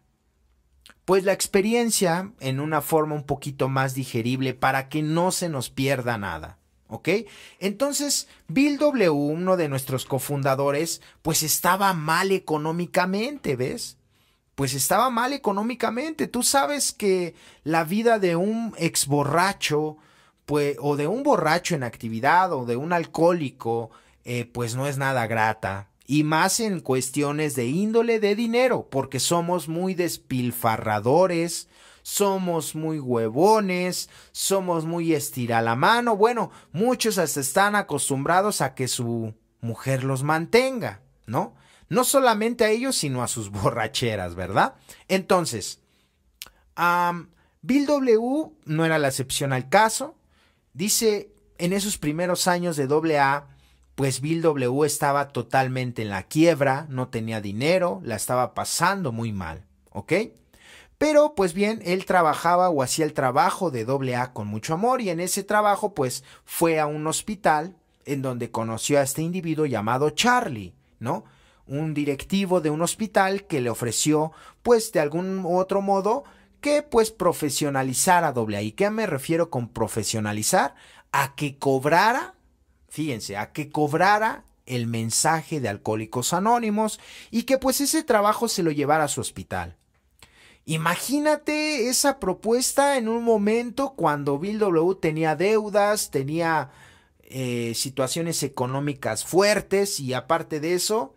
pues la experiencia en una forma un poquito más digerible para que no se nos pierda nada. ¿Ok? Entonces, Bill W., uno de nuestros cofundadores, pues estaba mal económicamente, ¿ves? pues estaba mal económicamente. Tú sabes que la vida de un ex borracho, pues, o de un borracho en actividad, o de un alcohólico, eh, pues no es nada grata. Y más en cuestiones de índole de dinero, porque somos muy despilfarradores, somos muy huevones, somos muy estira la mano. Bueno, muchos hasta están acostumbrados a que su mujer los mantenga, ¿no? No solamente a ellos, sino a sus borracheras, ¿verdad? Entonces, Bill W no era la excepción al caso. Dice, en esos primeros años de AA, pues Bill W estaba totalmente en la quiebra, no tenía dinero, la estaba pasando muy mal, ¿ok? Pero pues bien, él trabajaba o hacía el trabajo de AA con mucho amor y en ese trabajo pues fue a un hospital en donde conoció a este individuo llamado Charlie, ¿no? un directivo de un hospital que le ofreció, pues de algún u otro modo, que pues profesionalizara doble A. qué me refiero con profesionalizar? A que cobrara, fíjense, a que cobrara el mensaje de Alcohólicos Anónimos y que pues ese trabajo se lo llevara a su hospital. Imagínate esa propuesta en un momento cuando Bill W tenía deudas, tenía eh, situaciones económicas fuertes y aparte de eso,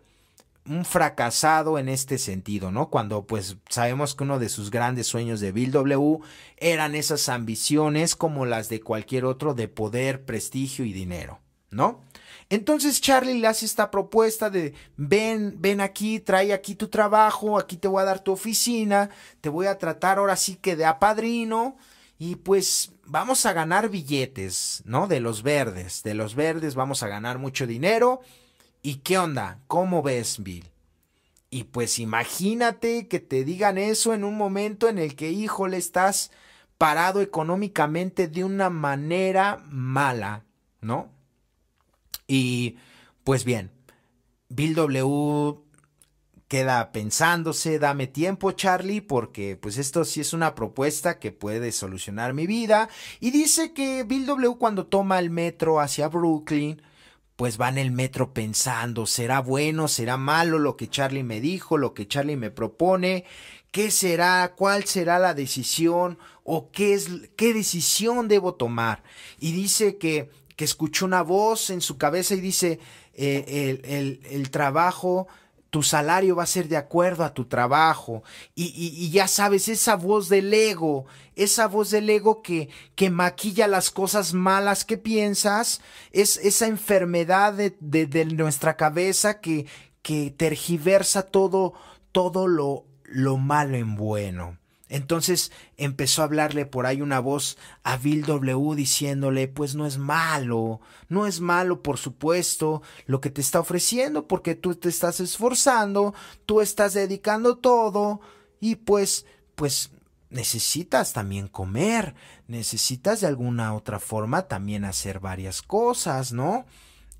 un fracasado en este sentido, ¿no? Cuando pues sabemos que uno de sus grandes sueños de Bill W eran esas ambiciones como las de cualquier otro de poder, prestigio y dinero, ¿no? Entonces Charlie le hace esta propuesta de ven, ven aquí, trae aquí tu trabajo, aquí te voy a dar tu oficina, te voy a tratar ahora sí que de apadrino y pues vamos a ganar billetes, ¿no? De los verdes, de los verdes vamos a ganar mucho dinero ¿Y qué onda? ¿Cómo ves, Bill? Y pues imagínate que te digan eso en un momento en el que, híjole, estás parado económicamente de una manera mala, ¿no? Y pues bien, Bill W queda pensándose, dame tiempo Charlie, porque pues esto sí es una propuesta que puede solucionar mi vida. Y dice que Bill W cuando toma el metro hacia Brooklyn, pues va en el metro pensando, ¿será bueno, será malo lo que Charlie me dijo, lo que Charlie me propone? ¿Qué será? ¿Cuál será la decisión? ¿O qué, es, qué decisión debo tomar? Y dice que, que escuchó una voz en su cabeza y dice, eh, el, el, el trabajo tu salario va a ser de acuerdo a tu trabajo. Y, ya sabes, esa voz del ego, esa voz del ego que, que maquilla las cosas malas que piensas, es esa enfermedad de, de, nuestra cabeza que, que tergiversa todo, todo lo, lo malo en bueno. Entonces empezó a hablarle por ahí una voz a Bill W diciéndole, pues no es malo, no es malo por supuesto lo que te está ofreciendo porque tú te estás esforzando, tú estás dedicando todo y pues, pues necesitas también comer, necesitas de alguna otra forma también hacer varias cosas, ¿no?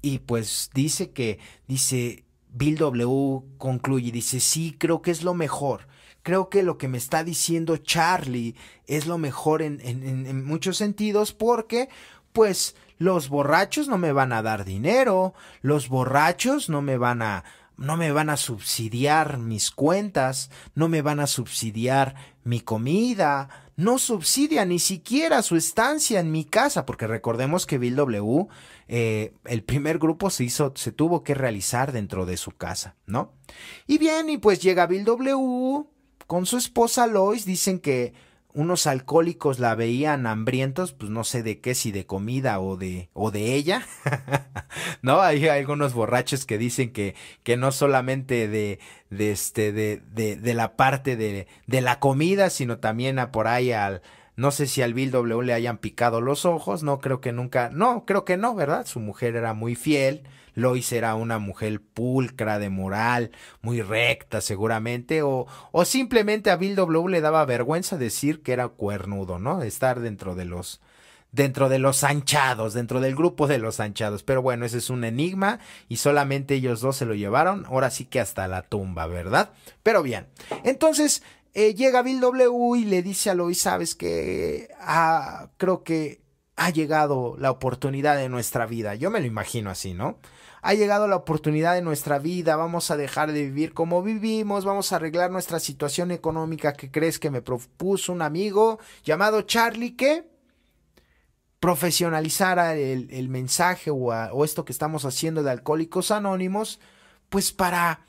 Y pues dice que, dice, Bill W concluye, dice, sí, creo que es lo mejor creo que lo que me está diciendo Charlie es lo mejor en, muchos sentidos porque pues los borrachos no me van a dar dinero, los borrachos no me van a no me van a subsidiar mis cuentas, no me van a subsidiar mi comida, no subsidia ni siquiera su estancia en mi casa, porque recordemos que Bill W, eh, el primer grupo se hizo, se tuvo que realizar dentro de su casa, ¿no? Y bien, y pues llega Bill W, con su esposa Lois dicen que unos alcohólicos la veían hambrientos, pues no sé de qué, si de comida o de, o de ella, ¿no? Hay algunos borrachos que dicen que, que no solamente de, de, este, de, de, la parte de, de la comida, sino también a por ahí al, no sé si al Bill W le hayan picado los ojos, no creo que nunca, no, creo que no, ¿verdad? Su mujer era muy fiel, Lois era una mujer pulcra, de moral, muy recta seguramente, o, o simplemente a Bill W le daba vergüenza decir que era cuernudo, ¿no? Estar dentro de los dentro de los anchados, dentro del grupo de los anchados. Pero bueno, ese es un enigma y solamente ellos dos se lo llevaron. Ahora sí que hasta la tumba, ¿verdad? Pero bien, entonces eh, llega Bill W y le dice a Lois, sabes que ah, creo que ha llegado la oportunidad de nuestra vida. Yo me lo imagino así, ¿no? ha llegado la oportunidad de nuestra vida, vamos a dejar de vivir como vivimos, vamos a arreglar nuestra situación económica que crees que me propuso un amigo llamado Charlie que profesionalizara el, mensaje o, o esto que estamos haciendo de Alcohólicos Anónimos, pues para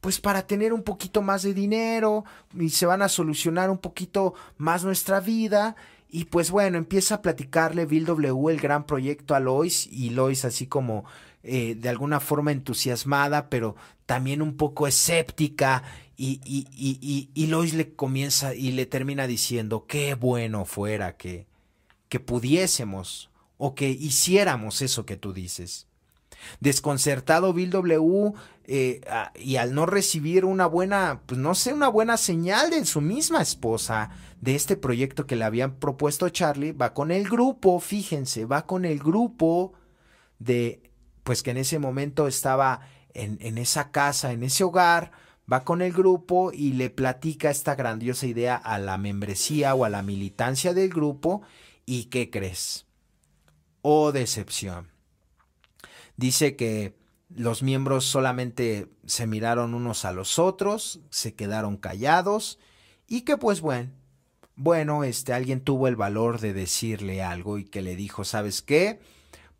pues para tener un poquito más de dinero y se van a solucionar un poquito más nuestra vida. Y pues bueno, empieza a platicarle Bill W el gran proyecto a Lois y Lois así como eh, de alguna forma entusiasmada, pero también un poco escéptica. Y, Lois le comienza y le termina diciendo, qué bueno fuera que, que pudiésemos o que hiciéramos eso que tú dices. Desconcertado Bill W eh, y al no recibir una buena, pues no sé, una buena señal de su misma esposa de este proyecto que le habían propuesto Charlie, va con el grupo, fíjense, va con el grupo de pues que en ese momento estaba en, esa casa, en ese hogar, va con el grupo y le platica esta grandiosa idea a la membresía o a la militancia del grupo y ¿qué crees? Oh, decepción. Dice que los miembros solamente se miraron unos a los otros, se quedaron callados y que pues bueno, bueno, este alguien tuvo el valor de decirle algo y que le dijo, "¿Sabes qué?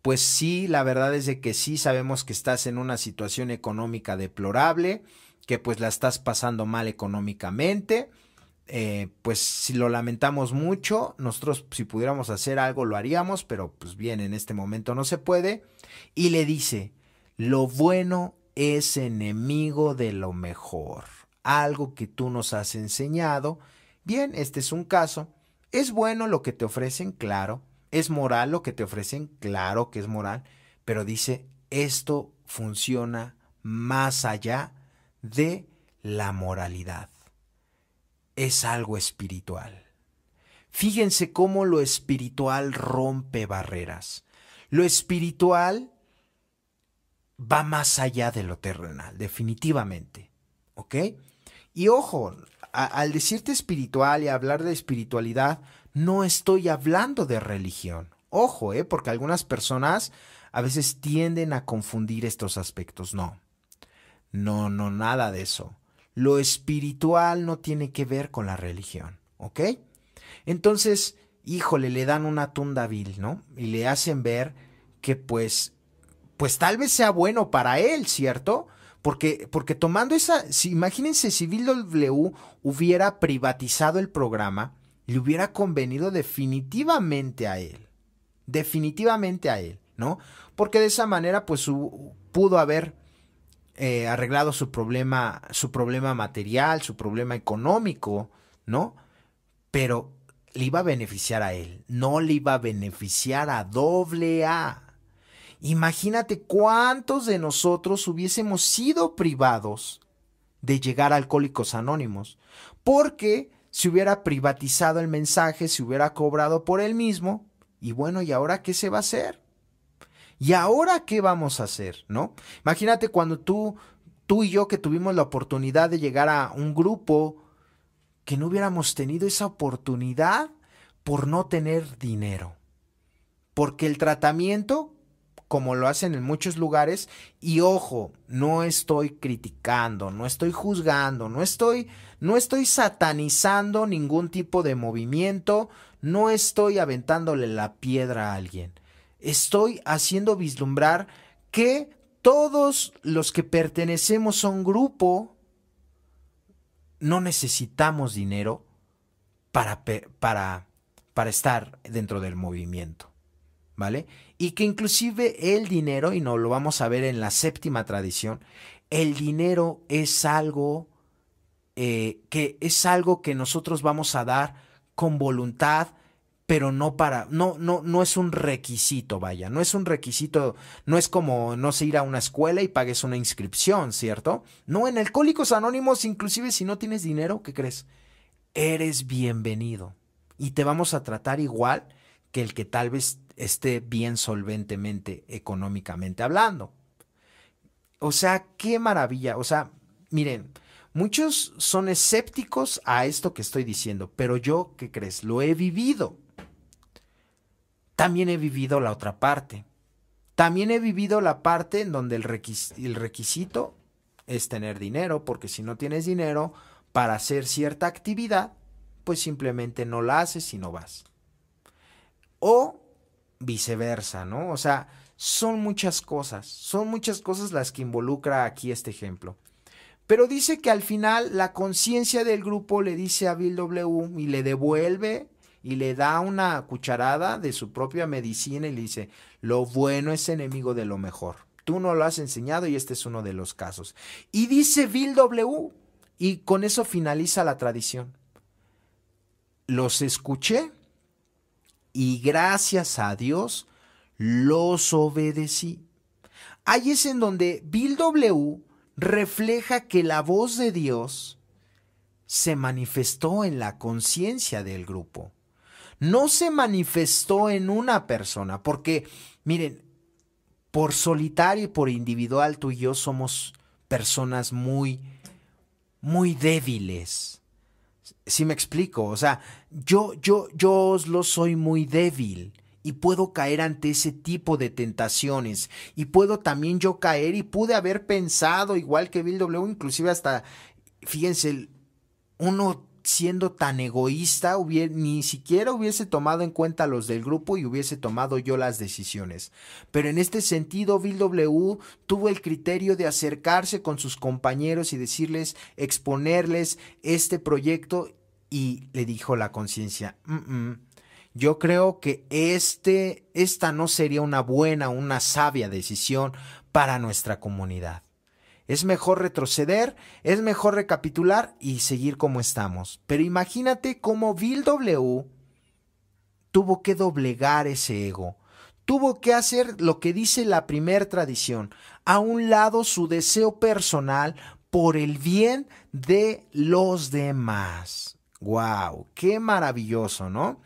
pues sí, la verdad es de que sí sabemos que estás en una situación económica deplorable, que pues la estás pasando mal económicamente. Eh, pues si lo lamentamos mucho, nosotros si pudiéramos hacer algo lo haríamos, pero pues bien, en este momento no se puede. Y le dice, lo bueno es enemigo de lo mejor, algo que tú nos has enseñado. Bien, este es un caso. Es bueno lo que te ofrecen, claro, ¿Es moral lo que te ofrecen? Claro que es moral, pero dice, esto funciona más allá de la moralidad. Es algo espiritual. Fíjense cómo lo espiritual rompe barreras. Lo espiritual va más allá de lo terrenal, definitivamente. ¿Ok? Y ojo, al decirte espiritual y hablar de espiritualidad, no estoy hablando de religión. Ojo, ¿eh? porque algunas personas a veces tienden a confundir estos aspectos. No, no, no, nada de eso. Lo espiritual no tiene que ver con la religión, ¿ok? Entonces, híjole, le dan una tunda vil, ¿no? Y le hacen ver que pues, pues tal vez sea bueno para él, ¿cierto? Porque, porque tomando esa, imagínense si Bill W hubiera privatizado el programa, le hubiera convenido definitivamente a él. Definitivamente a él, ¿no? Porque de esa manera, pues pudo haber eh, arreglado su problema, su problema material, su problema económico, ¿no? Pero le iba a beneficiar a él, no le iba a beneficiar a doble A. Imagínate cuántos de nosotros hubiésemos sido privados de llegar a Alcohólicos Anónimos, porque se hubiera privatizado el mensaje, se hubiera cobrado por él mismo, y bueno, ¿y ahora qué se va a hacer? ¿Y ahora qué vamos a hacer? ¿No? Imagínate cuando tú, tú y yo que tuvimos la oportunidad de llegar a un grupo que no hubiéramos tenido esa oportunidad por no tener dinero. Porque el tratamiento como lo hacen en muchos lugares. Y ojo, no estoy criticando, no estoy juzgando, no estoy, no estoy satanizando ningún tipo de movimiento, no estoy aventándole la piedra a alguien. Estoy haciendo vislumbrar que todos los que pertenecemos a un grupo no necesitamos dinero para, para, para estar dentro del movimiento. ¿vale? Y que inclusive el dinero, y no lo vamos a ver en la séptima tradición, el dinero es algo eh, que es algo que nosotros vamos a dar con voluntad, pero no para, no, no, no es un requisito, vaya, no es un requisito, no es como, no sé, ir a una escuela y pagues una inscripción, ¿cierto? No, en Alcohólicos Anónimos, inclusive si no tienes dinero, ¿qué crees? Eres bienvenido y te vamos a tratar igual que el que tal vez esté bien solventemente económicamente hablando. O sea, qué maravilla. O sea, miren, muchos son escépticos a esto que estoy diciendo, pero yo, ¿qué crees? Lo he vivido. También he vivido la otra parte. También he vivido la parte en donde el, el requisito es tener dinero, porque si no tienes dinero para hacer cierta actividad, pues simplemente no la haces y no vas. O viceversa, ¿no? O sea, son muchas cosas, son muchas cosas las que involucra aquí este ejemplo. Pero dice que al final la conciencia del grupo le dice a Bill W y le devuelve y le da una cucharada de su propia medicina y le dice, lo bueno es enemigo de lo mejor. Tú no lo has enseñado y este es uno de los casos. Y dice Bill W y con eso finaliza la tradición. Los escuché y gracias a Dios los obedecí. Ahí es en donde Bill W refleja que la voz de Dios se manifestó en la conciencia del grupo. No se manifestó en una persona, porque, miren, por solitario y por individual tú y yo somos personas muy, muy débiles. Si me explico, o sea, yo, yo, yo lo soy muy débil y puedo caer ante ese tipo de tentaciones y puedo también yo caer y pude haber pensado igual que Bill W, inclusive hasta, fíjense, uno siendo tan egoísta, ni siquiera hubiese tomado en cuenta a los del grupo y hubiese tomado yo las decisiones. Pero en este sentido, Bill W tuvo el criterio de acercarse con sus compañeros y decirles, exponerles este proyecto y le dijo la conciencia, yo creo que este, esta no sería una buena, una sabia decisión para nuestra comunidad. Es mejor retroceder, es mejor recapitular y seguir como estamos. Pero imagínate cómo Bill W tuvo que doblegar ese ego. Tuvo que hacer lo que dice la primer tradición, a un lado su deseo personal por el bien de los demás. ¡Wow! ¡Qué maravilloso, ¿no?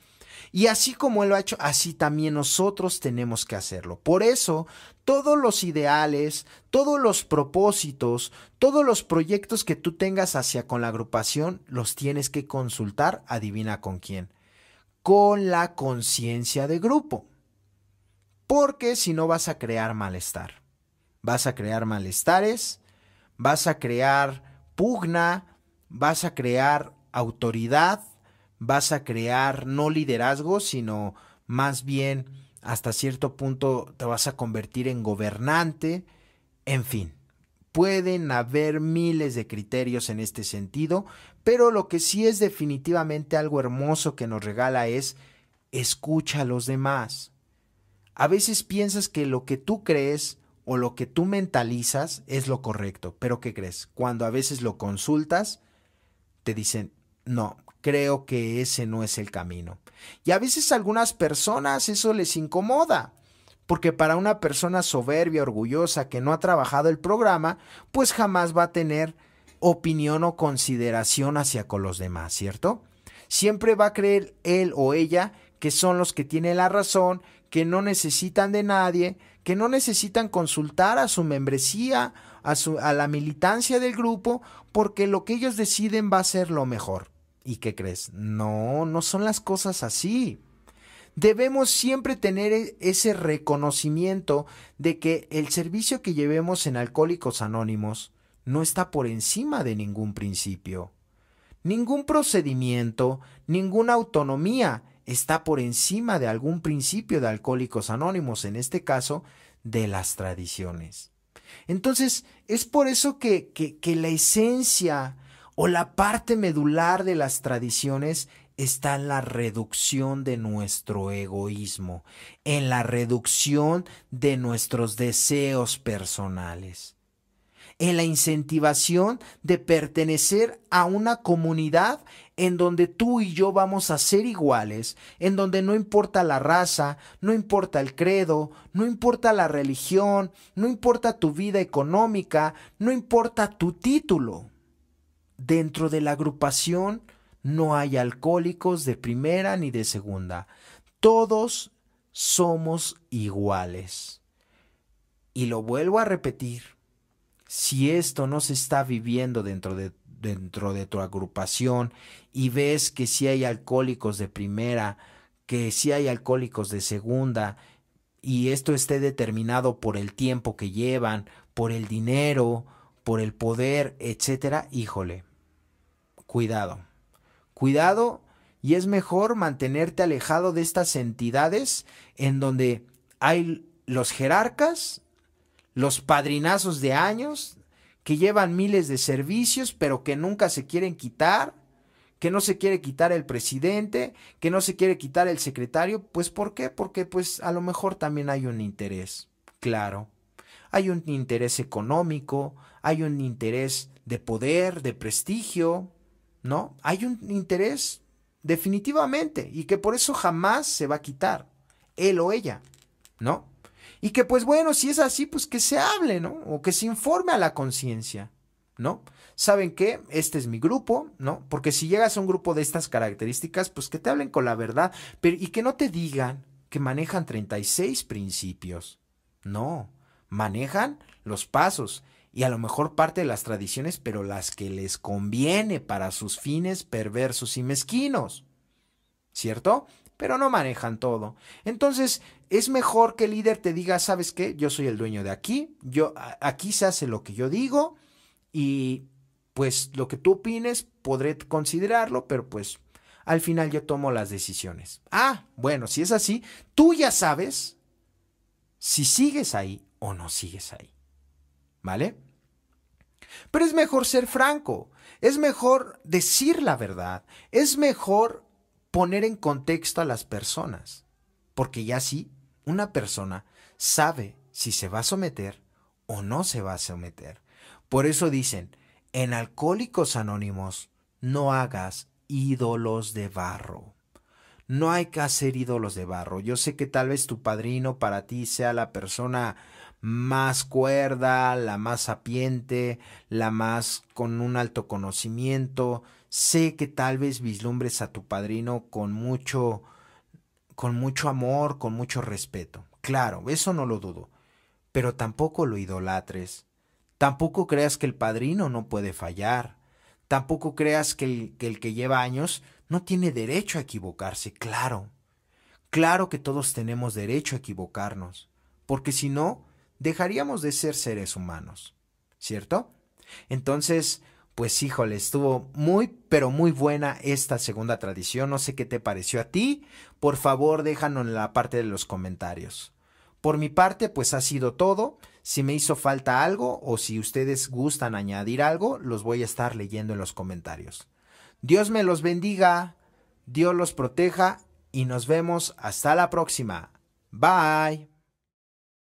Y así como Él lo ha hecho, así también nosotros tenemos que hacerlo. Por eso, todos los ideales, todos los propósitos, todos los proyectos que tú tengas hacia con la agrupación, los tienes que consultar, adivina con quién, con la conciencia de grupo. Porque si no vas a crear malestar. Vas a crear malestares, vas a crear pugna, vas a crear autoridad vas a crear no liderazgo, sino más bien hasta cierto punto te vas a convertir en gobernante, en fin. Pueden haber miles de criterios en este sentido, pero lo que sí es definitivamente algo hermoso que nos regala es escucha a los demás. A veces piensas que lo que tú crees o lo que tú mentalizas es lo correcto, pero ¿qué crees? Cuando a veces lo consultas, te dicen, no, creo que ese no es el camino. Y a veces a algunas personas eso les incomoda, porque para una persona soberbia, orgullosa, que no ha trabajado el programa, pues jamás va a tener opinión o consideración hacia con los demás, ¿cierto? Siempre va a creer él o ella que son los que tienen la razón, que no necesitan de nadie, que no necesitan consultar a su membresía, a, su, a la militancia del grupo, porque lo que ellos deciden va a ser lo mejor. ¿Y qué crees? No, no son las cosas así. Debemos siempre tener e-, ese reconocimiento de que el servicio que llevemos en Alcohólicos Anónimos no está por encima de ningún principio. Ningún procedimiento, ninguna autonomía está por encima de algún principio de Alcohólicos Anónimos, en este caso, de las tradiciones. Entonces, es por eso que, que, la esencia o la parte medular de las tradiciones está en la reducción de nuestro egoísmo, en la reducción de nuestros deseos personales, en la incentivación de pertenecer a una comunidad en donde tú y yo vamos a ser iguales, en donde no importa la raza, no importa el credo, no importa la religión, no importa tu vida económica, no importa tu título dentro de la agrupación no hay alcohólicos de primera ni de segunda. Todos somos iguales. Y lo vuelvo a repetir, si esto no se está viviendo dentro de, dentro de tu agrupación y ves que si hay alcohólicos de primera, que si hay alcohólicos de segunda, y esto esté determinado por el tiempo que llevan, por el dinero, por el poder, etcétera, híjole, cuidado. Cuidado y es mejor mantenerte alejado de estas entidades en donde hay los jerarcas, los padrinazos de años, que llevan miles de servicios, pero que nunca se quieren quitar, que no se quiere quitar el presidente, que no se quiere quitar el secretario, pues ¿por qué? Porque pues a lo mejor también hay un interés, claro. Hay un interés económico, hay un interés de poder, de prestigio, ¿no? Hay un interés definitivamente y que por eso jamás se va a quitar él o ella, ¿no? Y que pues bueno, si es así, pues que se hable, ¿no? O que se informe a la conciencia, ¿no? ¿Saben qué? Este es mi grupo, ¿no? Porque si llegas a un grupo de estas características, pues que te hablen con la verdad, pero y que no te digan que manejan 36 principios. No, manejan los pasos y a lo mejor parte de las tradiciones, pero las que les conviene para sus fines perversos y mezquinos. ¿Cierto? Pero no manejan todo. Entonces, es mejor que el líder te diga, ¿sabes qué? Yo soy el dueño de aquí, yo aquí se hace lo que yo digo y pues lo que tú opines podré considerarlo, pero pues al final yo tomo las decisiones. Ah, bueno, si es así, tú ya sabes si sigues ahí o no sigues ahí. ¿Vale? Pero es mejor ser franco, es mejor decir la verdad, es mejor poner en contexto a las personas, porque ya sí, una persona sabe si se va a someter o no se va a someter. Por eso dicen, en Alcohólicos Anónimos, no hagas ídolos de barro. No hay que hacer ídolos de barro. Yo sé que tal vez tu padrino para ti sea la persona más cuerda, la más sapiente, la más con un alto conocimiento. Sé que tal vez vislumbres a tu padrino con mucho con mucho amor, con mucho respeto. Claro, eso no lo dudo, pero tampoco lo idolatres. Tampoco creas que el padrino no puede fallar. Tampoco creas que el que, el que lleva años no tiene derecho a equivocarse, claro. Claro que todos tenemos derecho a equivocarnos, porque si no, dejaríamos de ser seres humanos, ¿cierto? Entonces, pues híjole, estuvo muy, pero muy buena esta segunda tradición. No sé qué te pareció a ti. Por favor, déjanos en la parte de los comentarios. Por mi parte, pues ha sido todo. Si me hizo falta algo o si ustedes gustan añadir algo, los voy a estar leyendo en los comentarios. Dios me los bendiga, Dios los proteja y nos vemos hasta la próxima. Bye.